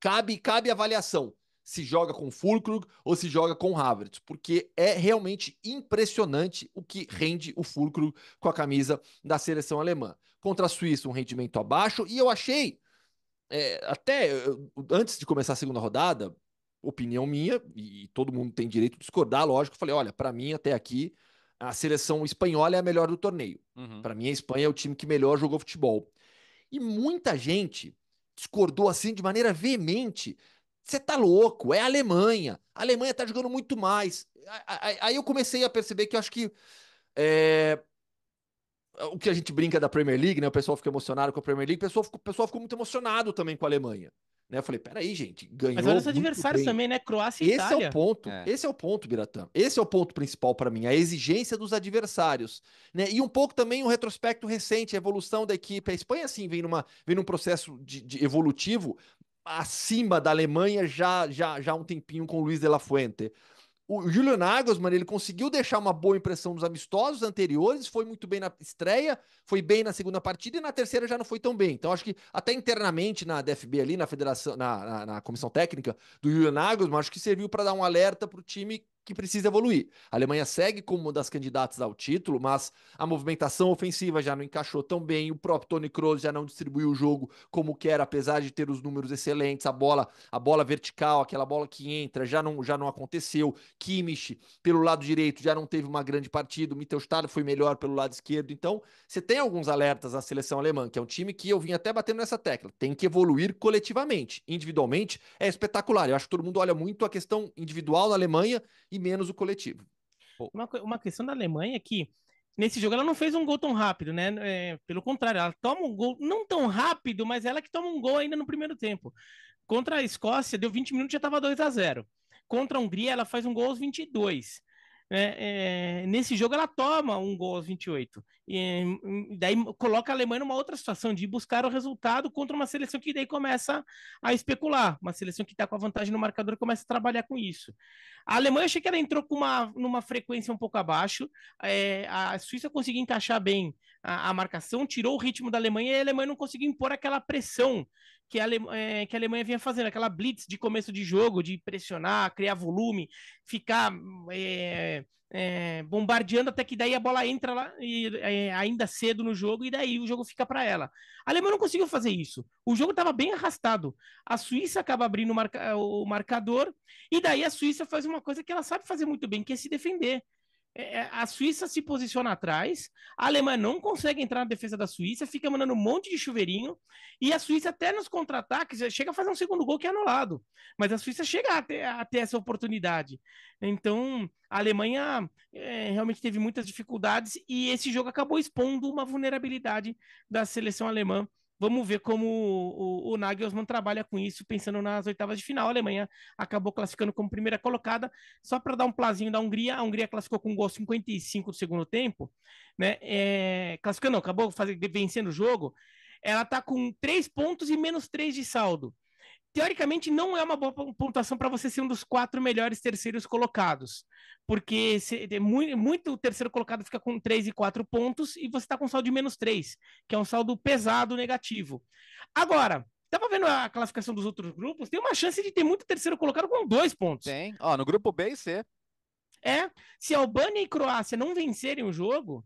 cabe, cabe avaliação se joga com Fulkrug ou se joga com Havertz, porque é realmente impressionante o que rende o Fulkrug com a camisa da seleção alemã. Contra a Suíça, um rendimento abaixo, e eu achei, é, até eu, antes de começar a segunda rodada, opinião minha, e todo mundo tem direito de discordar, lógico. Falei, olha, para mim até aqui a seleção espanhola é a melhor do torneio. Uhum. Para mim a Espanha é o time que melhor jogou futebol. E muita gente discordou assim de maneira veemente. Você tá louco, é a Alemanha. A Alemanha tá jogando muito mais. Aí eu comecei a perceber que eu acho que é... o que a gente brinca da Premier League, né? O pessoal fica emocionado com a Premier League, o pessoal ficou, o pessoal ficou muito emocionado também com a Alemanha. Né? Eu falei, peraí, gente, ganhou. Mas olha os adversários bem. também, né? Croácia e Esse Itália. é o ponto. É. Esse é o ponto, Biratã. Esse é o ponto principal para mim, a exigência dos adversários. Né? E um pouco também o um retrospecto recente, a evolução da equipe. A Espanha, assim, vem, numa, vem num processo de, de evolutivo acima da Alemanha já, já, já há um tempinho com o Luiz de la Fuente o Julian Nagelsmann, ele conseguiu deixar uma boa impressão nos amistosos anteriores, foi muito bem na estreia, foi bem na segunda partida e na terceira já não foi tão bem. Então acho que até internamente na DFB ali, na federação, na, na, na comissão técnica do Julian Nagelsmann, acho que serviu para dar um alerta para o time que precisa evoluir. A Alemanha segue como uma das candidatas ao título, mas a movimentação ofensiva já não encaixou tão bem, o próprio Tony Kroos já não distribuiu o jogo como quer, apesar de ter os números excelentes, a bola, a bola vertical, aquela bola que entra, já não, já não aconteceu. Kimmich, pelo lado direito, já não teve uma grande partida, o Mittelstadt foi melhor pelo lado esquerdo. Então, você tem alguns alertas à seleção alemã, que é um time que eu vim até batendo nessa tecla, tem que evoluir coletivamente, individualmente é espetacular. Eu acho que todo mundo olha muito a questão individual na Alemanha e e menos o coletivo. Uma, uma questão da Alemanha é que nesse jogo ela não fez um gol tão rápido, né? É, pelo contrário, ela toma um gol não tão rápido, mas ela que toma um gol ainda no primeiro tempo. Contra a Escócia, deu 20 minutos e já estava 2 a 0. Contra a Hungria, ela faz um gol aos 22 é, é, nesse jogo ela toma um gol aos 28. E, hum, daí coloca a Alemanha numa outra situação de buscar o resultado contra uma seleção que daí começa a especular. Uma seleção que está com a vantagem no marcador começa a trabalhar com isso. A Alemanha achei que ela entrou com uma numa frequência um pouco abaixo. É, a Suíça conseguiu encaixar bem a, a, marcação, tirou o ritmo da Alemanha e a Alemanha não conseguiu impor aquela pressão que a, Alemanha, é, que a Alemanha vinha fazendo, aquela blitz de começo de jogo, de pressionar, criar volume, ficar é, é, bombardeando até que daí a bola entra lá e, é, ainda cedo no jogo e daí o jogo fica para ela. A Alemanha não conseguiu fazer isso. O jogo estava bem arrastado. A Suíça acaba abrindo o, marca, o marcador e daí a Suíça faz uma coisa que ela sabe fazer muito bem, que é se defender. É, é, a Suíça se posiciona atrás, a Alemanha não consegue entrar na defesa da Suíça, fica mandando um monte de chuveirinho, e a Suíça até nos contra-ataques eh, chega a fazer um segundo gol que é anulado, mas a Suíça chega a ter, ter essa oportunidade. Então, a Alemanha é, realmente teve muitas dificuldades, e esse jogo acabou expondo uma vulnerabilidade da seleção alemã Vamos ver como o, o, o, Nagelsmann trabalha com isso, pensando nas oitavas de final. A Alemanha acabou classificando como primeira colocada. Só para dar um plazinho da Hungria, a Hungria classificou com um gol 55 do segundo tempo, né? É, classificando, não, acabou fazer, vencendo o jogo. Ela está com três pontos e menos três de saldo teoricamente não é uma boa pontuação para você ser um dos quatro melhores terceiros colocados, porque se, é, é muito, muito terceiro colocado fica com 3 e 4 pontos e você está com saldo de menos 3, que é um saldo pesado negativo. Agora, estava vendo a classificação dos outros grupos, tem uma chance de ter muito terceiro colocado com dois pontos. Tem. Ó, no grupo B e C. É, se Albânia e Croácia não vencerem o jogo,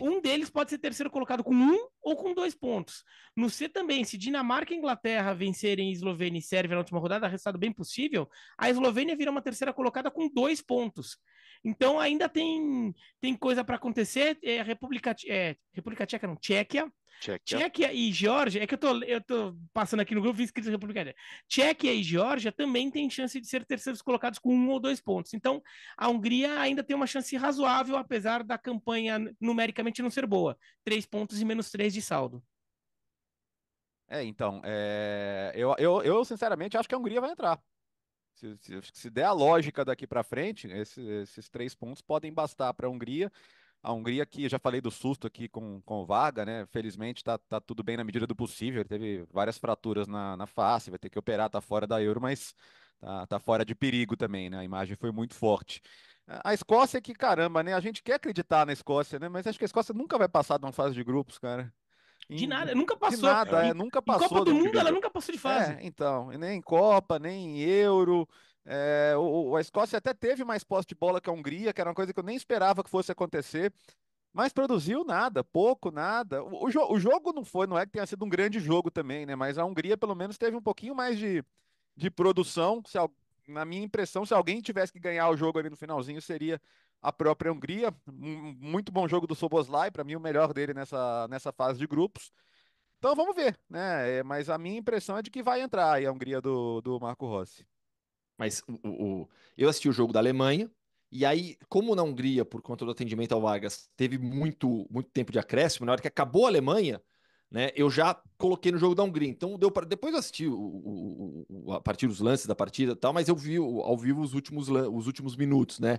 um deles pode ser terceiro colocado com um ou com dois pontos. No C também, se Dinamarca e Inglaterra vencerem Eslovênia e Sérvia na última rodada, restado bem possível, a Eslovênia vira uma terceira colocada com dois pontos. Então ainda tem, tem coisa para acontecer. É, República, é, República Tcheca, não, Tchequia. Tchequia. Tchequia e Geórgia, é que eu tô, eu tô passando aqui no grupo, escrito República Tcheca. Tchequia e Geórgia também têm chance de ser terceiros colocados com um ou dois pontos. Então, a Hungria ainda tem uma chance razoável, apesar da campanha numericamente não ser boa. Três pontos e menos três de saldo. É, então, é... Eu, eu, eu sinceramente acho que a Hungria vai entrar se, se, se der a lógica daqui para frente, esse, esses três pontos podem bastar para a Hungria. A Hungria, que já falei do susto aqui com, com o Vaga, né? Felizmente está tá tudo bem na medida do possível. Ele teve várias fraturas na, na face, vai ter que operar, está fora da Euro, mas tá, tá fora de perigo também, né? A imagem foi muito forte. A Escócia que, caramba, né? A gente quer acreditar na Escócia, né? Mas acho que a Escócia nunca vai passar de uma fase de grupos, cara. De nada, nunca passou. De nada, é, nunca passou. Em Copa do, Mundo, ela nunca passou de fase. É, então, nem Copa, nem Euro. É, o, a Escócia até teve mais posse de bola que a Hungria, que era uma coisa que eu nem esperava que fosse acontecer, mas produziu nada, pouco, nada. O, o, o jogo não foi, não é que tenha sido um grande jogo também, né? Mas a Hungria, pelo menos, teve um pouquinho mais de, de produção. Se, na minha impressão, se alguém tivesse que ganhar o jogo ali no finalzinho, seria a própria Hungria. Um, muito bom jogo do Soboslai, para mim o melhor dele nessa, nessa fase de grupos. Então vamos ver, né? É, mas a minha impressão é de que vai entrar aí a Hungria do, do Marco Rossi. Mas o, o, eu assisti o jogo da Alemanha, e aí, como na Hungria, por conta do atendimento ao Vargas, teve muito, muito tempo de acréscimo, na hora que acabou a Alemanha, né, eu já coloquei no jogo da Hungria. Então deu para depois eu assisti o, o, o, a partir dos lances da partida, e tal, mas eu vi ao vivo os últimos os últimos minutos, né?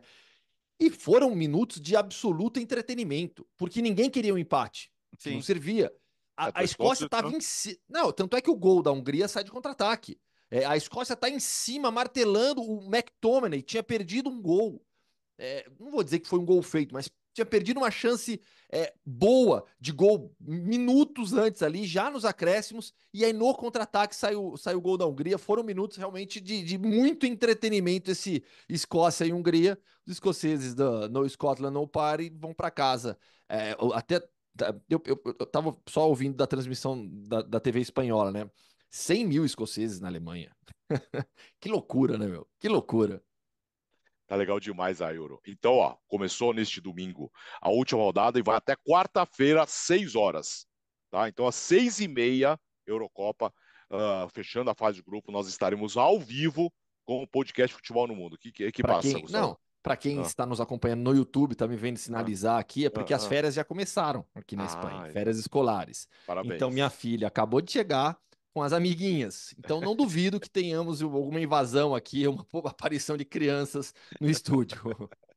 E foram minutos de absoluto entretenimento, porque ninguém queria um empate. Sim. Não servia. A, é, a Escócia estava tá- em cima. Não, tanto é que o gol da Hungria sai de contra-ataque. É, a Escócia está em cima, martelando. O McTominay tinha perdido um gol. É, não vou dizer que foi um gol feito, mas tinha perdido uma chance é, boa de gol minutos antes ali, já nos acréscimos, e aí no contra-ataque saiu, saiu o gol da Hungria. Foram minutos realmente de, de muito entretenimento esse Escócia e Hungria. Os escoceses da No Scotland No Party vão para casa. É, até tá, eu, eu, eu tava só ouvindo da transmissão da, da TV espanhola, né? 100 mil escoceses na Alemanha. que loucura, né, meu? Que loucura. Tá legal demais a Euro. Então, ó, começou neste domingo a última rodada e vai até quarta-feira, 6 horas. Tá? Então, às 6 e meia, Eurocopa, uh, fechando a fase de grupo, nós estaremos ao vivo com o podcast Futebol no Mundo. Que, que, que passa, quem... Gustavo? Não, para quem ah. está nos acompanhando no YouTube, tá me vendo sinalizar aqui, é porque ah, as ah. férias já começaram aqui na ah, Espanha, é. férias escolares. Então, Parabéns. Então, minha filha acabou de chegar, com as amiguinhas. Então não duvido que tenhamos alguma invasão aqui, uma aparição de crianças no estúdio.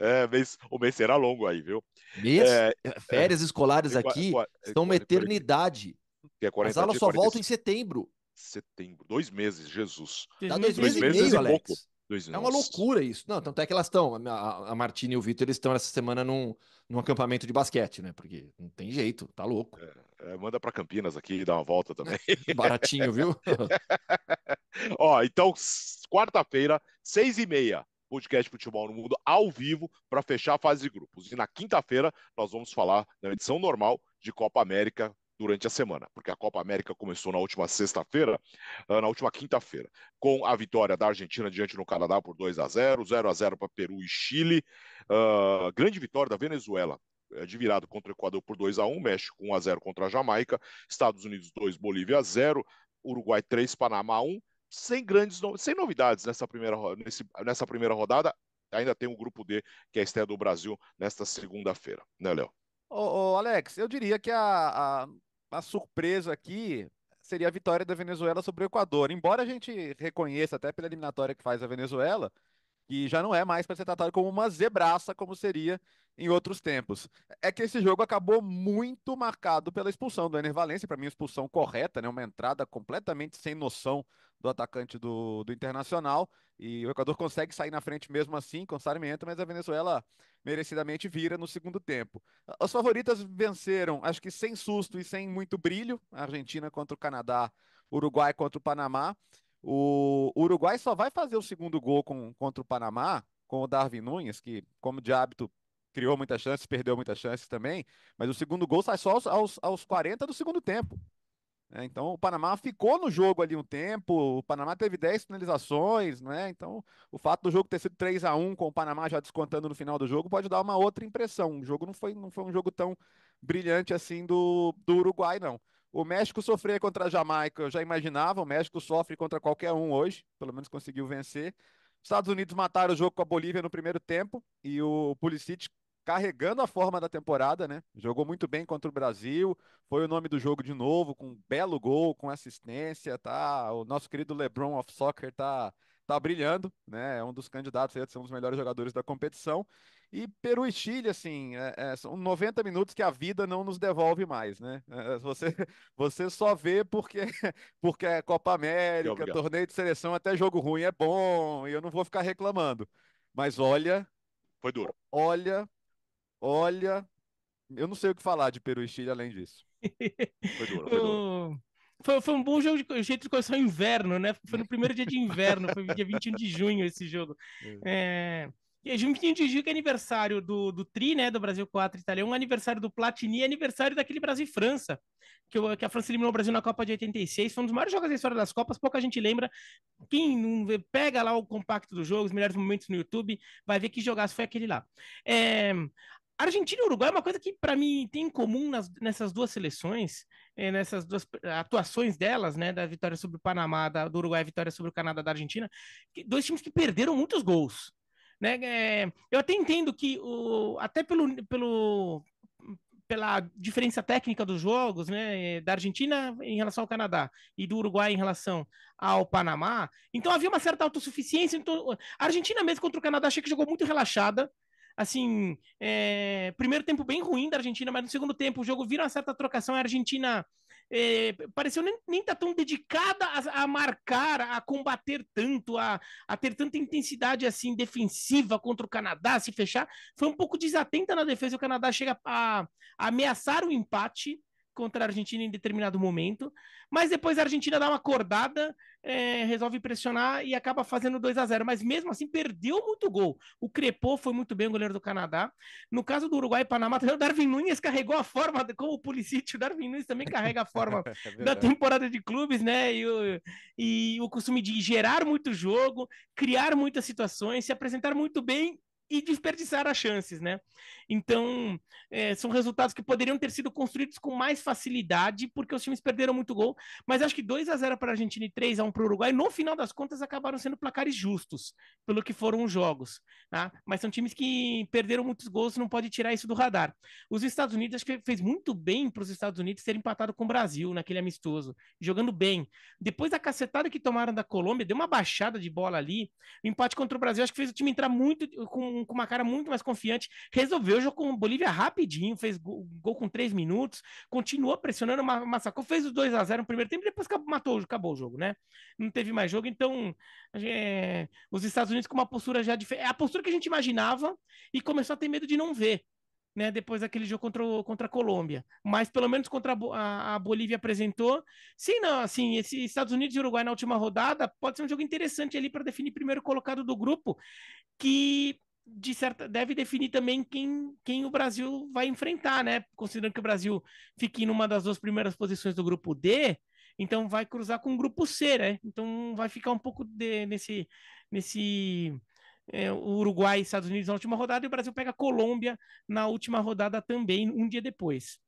É, mês, o mês será longo aí, viu? Mês, é, é férias é, escolares aqui é, são uma eternidade. Mas 40, as aulas só voltam em setembro. Setembro, dois meses, Jesus. Dá dois, dois meses, meses, e meio, é Alex. Pouco. Dois é uma loucura isso. Não, tanto é que elas estão. A, a Martina e o Vitor estão essa semana num, num acampamento de basquete, né? Porque não tem jeito, tá louco. É, é, manda para Campinas aqui e dá uma volta também. Baratinho, viu? Ó, então, quarta-feira, seis e meia, podcast Futebol no Mundo, ao vivo, para fechar a fase de grupos. E na quinta-feira, nós vamos falar da edição normal de Copa América, durante a semana, porque a Copa América começou na última sexta-feira, ah, na última quinta-feira, com a vitória da Argentina diante no Canadá por 2 a 0 0 a 0 para Peru e Chile, uh, grande vitória da Venezuela eh, de virado contra o Equador por 2 a 1 México 1 a 0 contra a Jamaica, Estados Unidos 2, Bolívia 0, Uruguai 3, Panamá 1, sem grandes sem novidades nessa primeira, nesse, nessa primeira rodada. Ainda tem o grupo D, que é a estreia do Brasil, nesta segunda-feira, né, Léo? Ô, ô, Alex, eu diria que a, a, uma surpresa aqui seria a vitória da Venezuela sobre o Equador. Embora a gente reconheça, até pela eliminatória que faz a Venezuela, que já não é mais para ser tratado como uma zebraça, como seria em outros tempos. É que esse jogo acabou muito marcado pela expulsão do Ener Valencia, para mim, expulsão correta, né? Uma entrada completamente sem noção do atacante do, do Internacional. E o Equador consegue sair na frente mesmo assim, com Sarmiento mas a Venezuela merecidamente vira no segundo tempo. As favoritas venceram, acho que sem susto e sem muito brilho. A Argentina contra o Canadá, Uruguai contra o Panamá. O Uruguai só vai fazer o segundo gol com, contra o Panamá, com o Darwin Nunes, que, como de hábito, criou muitas chances, perdeu muitas chances também, mas o segundo gol sai só aos, aos, aos 40 do segundo tempo. Né? Então o Panamá ficou no jogo ali um tempo, o Panamá teve 10 finalizações, né? Então o fato do jogo ter sido 3 a 1 com o Panamá já descontando no final do jogo pode dar uma outra impressão. O jogo não foi, não foi um jogo tão brilhante assim do, do Uruguai, não. O México sofrer contra a Jamaica, eu já imaginava, o México sofre contra qualquer um hoje, pelo menos conseguiu vencer. Os Estados Unidos mataram o jogo com a Bolívia no primeiro tempo e o Pulisic carregando a forma da temporada, né? Jogou muito bem contra o Brasil, foi o nome do jogo de novo, com um belo gol, com assistência, tá? O nosso querido LeBron of Soccer tá tá brilhando, né? É um dos candidatos a ser um dos melhores jogadores da competição. E Peru e Chile, assim, é, é, são 90 minutos que a vida não nos devolve mais, né? É, é você, você só vê porque, porque é Copa América, torneio de seleção, até jogo ruim é bom, e eu não vou ficar reclamando. Mas olha. Foi duro. Olha, Olha, eu não sei o que falar de Peru e Chile além disso. Foi duro, foi duro. Foi, foi, um bom jogo de jeito de começar o inverno, né? Foi no primeiro dia de inverno, foi dia 21 de junho esse jogo. É. É, 21 de junho que é aniversário do, do Tri, né? Do Brasil 4 italiano, aniversário do Platini, aniversário daquele Brasil e França, que, que a França eliminou o Brasil na Copa de 86. Foi um dos maiores jogos da história das Copas, pouca gente lembra. Quem não vê, pega lá o compacto do jogo, os melhores momentos no YouTube, vai ver que jogaço foi aquele lá. É, Argentina e Uruguai é uma coisa que, para mim, tem em comum nas, nessas duas seleções, eh, nessas duas atuações delas, né? Da vitória sobre o Panamá, da, do Uruguai, a vitória sobre o Canadá da Argentina. dois times que perderam muitos gols. Né? É, eu até entendo que, o, até pelo, pelo, pela diferença técnica dos jogos, né, eh, da Argentina em relação ao Canadá e do Uruguai em relação ao Panamá. Então havia uma certa autossuficiência. Então, a Argentina mesmo contra o Canadá achei que jogou muito relaxada, assim, é, primeiro tempo bem ruim da Argentina, mas no segundo tempo o jogo vira uma certa trocação, a Argentina é, pareceu nem, nem tá tão dedicada a, a marcar, a combater tanto, a, a, ter tanta intensidade assim defensiva contra o Canadá, se fechar, foi um pouco desatenta na defesa, o Canadá chega a, a ameaçar o empate, contra a Argentina em determinado momento, mas depois a Argentina dá uma acordada, é, resolve pressionar e acaba fazendo 2 a 0 mas mesmo assim perdeu muito gol. O Crepô foi muito bem, o goleiro do Canadá. No caso do Uruguai e Panamá, o Darwin Nunes carregou a forma, como o Pulisic, o Darwin Nunes também carrega a forma é da temporada de clubes, né? E o, e o costume de gerar muito jogo, criar muitas situações, se apresentar muito bem e desperdiçar as chances, né? Então, é, são resultados que poderiam ter sido construídos com mais facilidade, porque os times perderam muito gol, mas acho que 2 a 0 para a Argentina e 3 a 1 para o Uruguai, no final das contas, acabaram sendo placares justos, pelo que foram os jogos, tá? Mas são times que perderam muitos gols, não pode tirar isso do radar. Os Estados Unidos, acho que fez muito bem para os Estados Unidos ter empatado com o Brasil naquele amistoso, jogando bem. Depois da cacetada que tomaram da Colômbia, deu uma baixada de bola ali, o empate contra o Brasil, acho que fez o time entrar muito com com, uma cara muito mais confiante. Resolveu o jogo com o Bolívia rapidinho, fez gol, gol com três minutos, continuou pressionando, massacou, fez o 2 a 0 no primeiro tempo, depois matou, acabou o jogo, né? Não teve mais jogo, então é, os Estados Unidos com uma postura já diferente. É a postura que a gente imaginava e começou a ter medo de não ver. Né, depois daquele jogo contra, contra a Colômbia. Mas pelo menos contra a, a, Bolívia apresentou. Sim, não, assim, esse Estados Unidos e Uruguai na última rodada pode ser um jogo interessante ali para definir primeiro colocado do grupo, que de certa, deve definir também quem, quem o Brasil vai enfrentar, né? Considerando que o Brasil fique numa das duas primeiras posições do grupo D, então vai cruzar com o grupo C, né? Então vai ficar um pouco de, nesse. nesse é, o Uruguai e Estados Unidos na última rodada e o Brasil pega a Colômbia na última rodada também, um dia depois.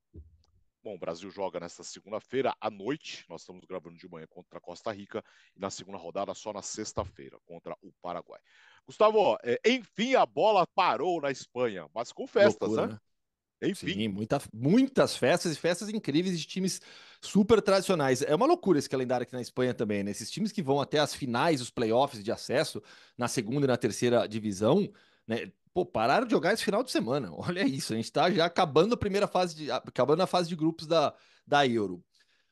Bom, o Brasil joga nesta segunda-feira à noite. Nós estamos gravando de manhã contra a Costa Rica e na segunda rodada só na sexta-feira contra o Paraguai. Gustavo, é, enfim, a bola parou na Espanha, mas com festas, Loucura, né? né? Enfim. Sim, muita, muitas festas e festas incríveis de times super tradicionais. É uma loucura esse calendário aqui na Espanha também, né? Esses times que vão até as finais, os playoffs de acesso na segunda e na terceira divisão, né? Pô, pararam de jogar esse final de semana. Olha isso, a gente tá já acabando a primeira fase de, acabando a fase de grupos da, da Euro.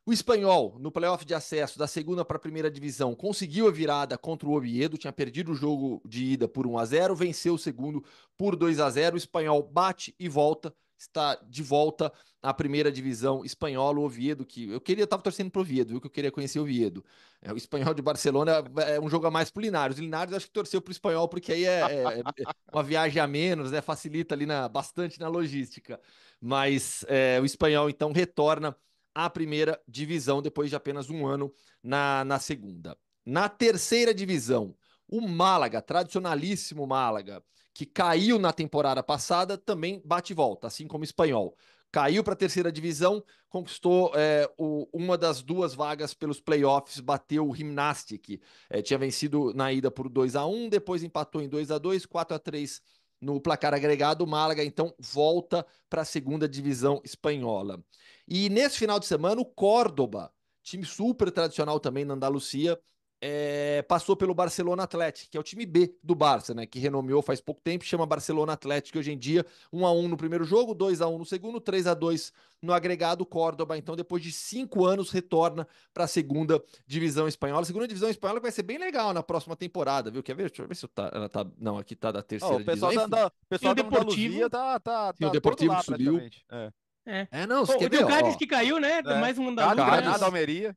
O espanhol, no playoff de acesso da segunda para a primeira divisão, conseguiu a virada contra o Oviedo, tinha perdido o jogo de ida por 1 a 0 venceu o segundo por 2 a 0 O espanhol bate e volta, está de volta à primeira divisão espanhola. O Oviedo, que eu queria, estava torcendo para o Oviedo, viu, que eu queria conhecer o Oviedo. É, o espanhol de Barcelona é, é um jogo a mais para o Linares. O Linares acho que torceu para o espanhol, porque aí é, é, é, uma viagem a menos, né? facilita ali na, bastante na logística. Mas é, o espanhol, então, retorna à primeira divisão, depois de apenas um ano na, na segunda. Na terceira divisão, o Málaga, tradicionalíssimo Málaga, que caiu na temporada passada, também bate e volta, assim como o espanhol. Caiu para a terceira divisão, conquistou é, o, uma das duas vagas pelos playoffs, bateu o Gimnastic. É, tinha vencido na ida por 2 a 1 depois empatou em 2 a 2 4 a 3 no placar agregado. O Málaga, então, volta para a segunda divisão espanhola. E nesse final de semana, o Córdoba, time super tradicional também na Andalucia, é, passou pelo Barcelona Atlético, que é o time B do Barça, né? Que renomeou faz pouco tempo, chama Barcelona Atlético hoje em dia. 1 a 1 no primeiro jogo, 2 a 1 no segundo, 3 a 2 no agregado. Córdoba, então, depois de cinco anos, retorna para a segunda divisão espanhola. Segunda divisão espanhola que vai ser bem legal na próxima temporada, viu? Quer ver? Deixa eu ver se tá, ela tá. Não, aqui tá da terceira oh, o divisão. Tá, Enfim, da, o pessoal do Deportivo tá, tá, tá, Sim, o Deportivo lá, subiu. É. É, é não, você Pô, quer o que caiu, né? É. Mais um andaluz. Granada, Almeria.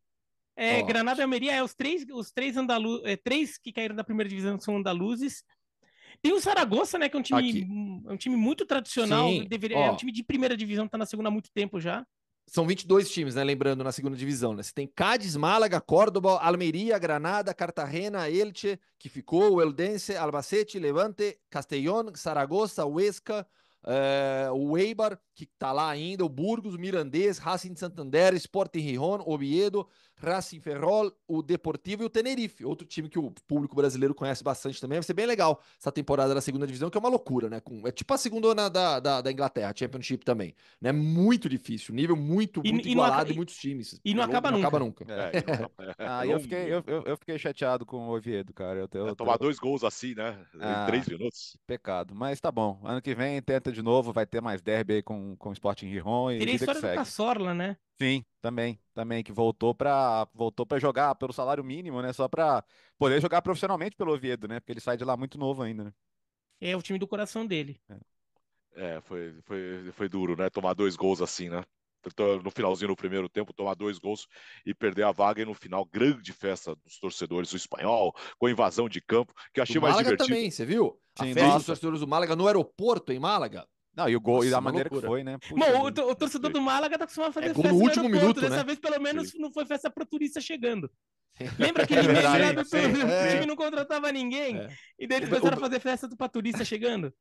É, Granada e Almeria, é os três, os três andalu, é, três que caíram da primeira divisão são andaluzes. Tem o Saragossa, né, que é um time, é um time muito tradicional, deveria, é um time de primeira divisão, tá na segunda há muito tempo já. São 22 times, né, lembrando, na segunda divisão, né? Você tem Cádiz, Málaga, Córdoba, Almeria, Granada, Cartagena, Elche, que ficou, o Eldense, Albacete, Levante, Castellón, Saragossa, Huesca, é, o Eibar, que está lá ainda, o Burgos, o Mirandês, Racing de Santander, Sporting Rijon, Oviedo, Racing Ferrol, o Deportivo e o Tenerife, outro time que o público brasileiro conhece bastante também. Vai ser bem legal essa temporada da segunda divisão, que é uma loucura, né? Com, é tipo a segunda na, da, da, da, Inglaterra, Championship também. Né? Muito difícil, nível muito, e, muito e igualado e, muitos times. E não, é acaba, nunca. acaba nunca. É, é. ah, eu, fiquei, eu, eu, fiquei chateado com o Oviedo, cara. Eu, é, eu, tomar dois gols assim, né? Ah, em três minutos. Pecado. Mas tá bom. Ano que vem tenta de novo, vai ter mais derby aí com, com o Sporting Rihon e Teria a história do Sorla, né? Sim, também, também que voltou para voltou para jogar pelo salário mínimo, né? Só para poder jogar profissionalmente pelo Oviedo, né? Porque ele sai de lá muito novo ainda, né? É o time do coração dele. É, é foi, foi, foi duro, né? Tomar dois gols assim, né? no finalzinho do primeiro tempo, tomar dois gols e perder a vaga. E no final, grande festa dos torcedores do espanhol, com a invasão de campo, que eu achei do mais Málaga divertido. também, você viu? A festa nossa. dos torcedores do Málaga no aeroporto, em Málaga. Não, e o gol, Nossa, e da maneira loucura. que foi, né? Puxa, Bom, o, o, torcedor do Málaga tá acostumado a fazer é, festa no último minuto, né? Dessa vez, pelo menos, Sim. não foi festa pro turista chegando. É Lembra aquele é meme lá do é. time não contratava ninguém? É. E daí eles começaram a fazer festa do turista chegando.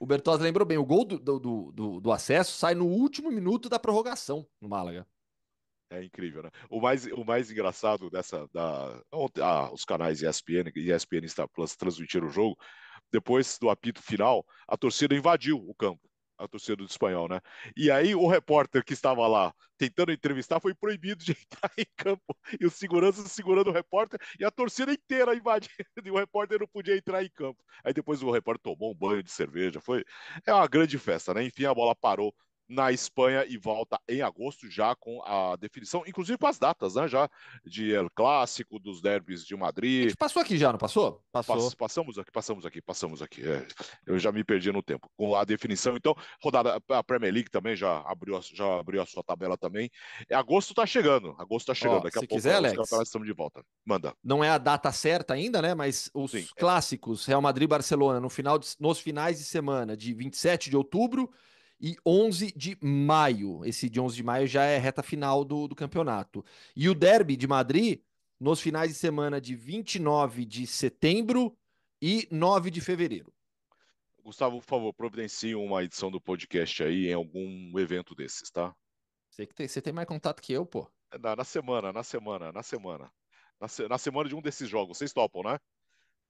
O Bertoz lembrou bem, o gol do, do, do, do, acesso sai no último minuto da prorrogação no Málaga. É incrível, né? O mais, o mais engraçado dessa. Da, ah, os canais ESPN e ESPN Star Plus transmitiram o jogo. Depois do apito final, a torcida invadiu o campo a torcida do espanhol, né? E aí o repórter que estava lá tentando entrevistar foi proibido de entrar em campo. E os seguranças segurando o repórter e a torcida inteira invadindo. E o repórter não podia entrar em campo. Aí depois o repórter tomou um banho de cerveja. Foi é uma grande festa, né? Enfim, a bola parou na Espanha e volta em agosto já com a definição, inclusive com as datas, né? Já de El Clássico, dos derbys de Madrid. A gente passou aqui já, não passou? Passou. Pass, passamos aqui, passamos aqui, passamos aqui. É, eu já me perdi no tempo com a definição. Então, rodada a Premier League também já abriu, já abriu a sua tabela também. É, agosto tá chegando, agosto tá chegando. Ó, Daqui se a pouco quiser, Alex, estamos de volta. Manda. Não é a data certa ainda, né? Mas os Sim, clássicos Real Madrid-Barcelona no final de, nos finais de semana de 27 de outubro e 11 de maio. Esse de 11 de maio já é reta final do, do campeonato. E o Derby de Madrid, nos finais de semana de 29 de setembro e 9 de fevereiro. Gustavo, por favor, providencie uma edição do podcast aí em algum evento desses, tá? Você, que tem, você tem mais contato que eu, pô. É, na, na semana, na semana, na semana. Na, na, semana de um desses jogos. Vocês topam, né?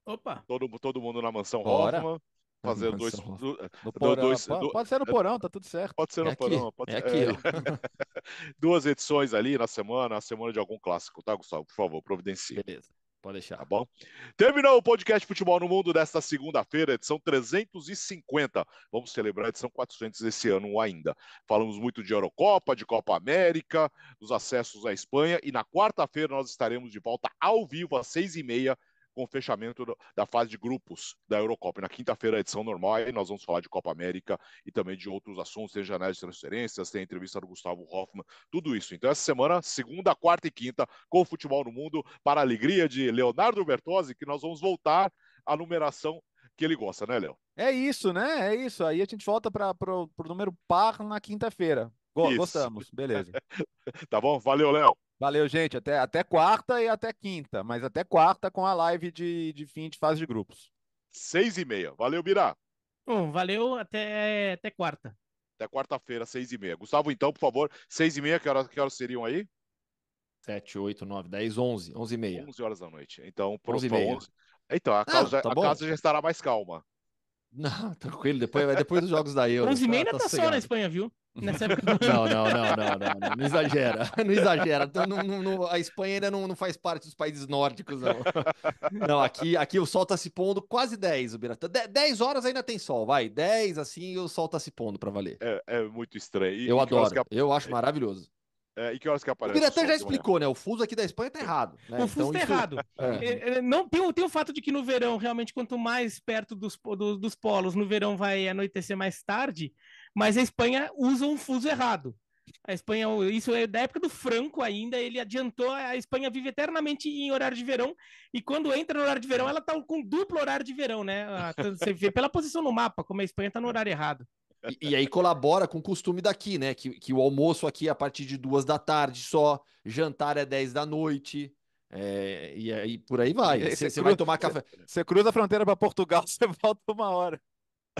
Opa! Todo, todo mundo na mansão Bora. Hoffman fazer dois, do, eh, no porão, dois, pode, do, pode, ser no é, porão, tá tudo certo. Pode ser no é porão, aqui, pode é ser. É, duas edições ali na semana, na semana de algum clássico, tá, Gustavo? Por favor, providencie. Beleza. Pode deixar. Tá bom? Terminou o podcast Futebol no Mundo desta segunda-feira, edição 350. Vamos celebrar a edição 400 esse ano ainda. Falamos muito de Eurocopa, de Copa América, dos acessos à Espanha. E na quarta-feira nós estaremos de volta ao vivo às seis e meia com o fechamento da fase de grupos da Eurocopa. na quinta-feira, a edição normal, aí nós vamos falar de Copa América e também de outros assuntos, tem janela de transferências, tem entrevista do Gustavo Hoffman, tudo isso. Então, essa semana, segunda, quarta e quinta, com o futebol no mundo, para a alegria de Leonardo Bertozzi, que nós vamos voltar à numeração que ele gosta, né, Léo? É isso, né? É isso. Aí a gente volta para o número par na quinta-feira. Go isso. Gostamos, beleza. tá bom? Valeu, Léo. Valeu, gente. Até, até quarta e até quinta, mas até quarta com a live de, de fim de fase de grupos. Seis e meia. Valeu, Birá. Bom, valeu. Até, até quarta. Até quarta-feira, seis e meia. Gustavo, então, por favor, seis e meia, que horas, que horas seriam aí? Sete, oito, nove, dez, onze. Onze e meia. Onze horas da noite. Então, pronto, onze. Então, a, casa, tá a casa já estará mais calma. Não, tranquilo. Depois, é depois dos jogos da Euro. Onze e tá, meia tá, tá só na Espanha, viu? Nessa é época... não, não, não, não, não, não, não, exagera, não exagera. Então, não, não, não, a Espanha ainda não, não faz parte dos países nórdicos, não. Não, aqui, aqui o sol tá se pondo quase 10, Ubirata. 10 horas ainda tem sol, vai. 10 assim o sol tá se pondo para valer. É, é, muito estranho. E, eu adoro, que... eu acho maravilhoso. É, e que horas que aparece? O já explicou, né? O fuso aqui da Espanha tá errado. Né? O fuso então, tá isso... errado. É. É, é não tem, tem o fato de que no verão, realmente, quanto mais perto dos, do, dos polos, no verão vai anoitecer mais tarde mas a Espanha usa um fuso errado. A Espanha, isso é da época do Franco ainda, ele adiantou, a Espanha vive eternamente em horário de verão, e quando entra no horário de verão, ela está com duplo horário de verão, né? Você vê pela posição no mapa, como a Espanha está no horário errado. E, e, aí colabora com o costume daqui, né? Que, que o almoço aqui é a partir de duas da tarde só, jantar é dez da noite. É, e aí por aí vai. Você vai tomar café. Você cruza a fronteira para Portugal, você volta uma hora.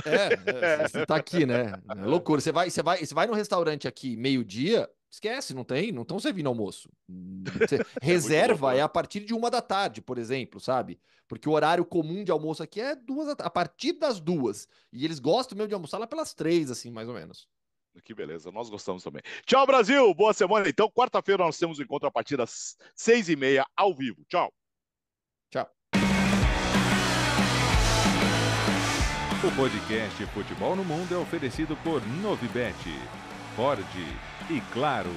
É, é, é, você tá aqui, né? É loucura. Você vai, você vai, você vai no restaurante aqui meio-dia, esquece, não tem, não estão servindo almoço. Você é reserva é, é a partir de uma da tarde, por exemplo, sabe? Porque o horário comum de almoço aqui é duas a partir das duas. E eles gostam mesmo de almoçar lá pelas três, assim, mais ou menos. Que beleza, nós gostamos também. Tchau, Brasil! Boa semana, então. Quarta-feira nós temos um encontro a partir das seis e meia, ao vivo. Tchau! O podcast Futebol no Mundo é oferecido por Novibet, Ford e Claro.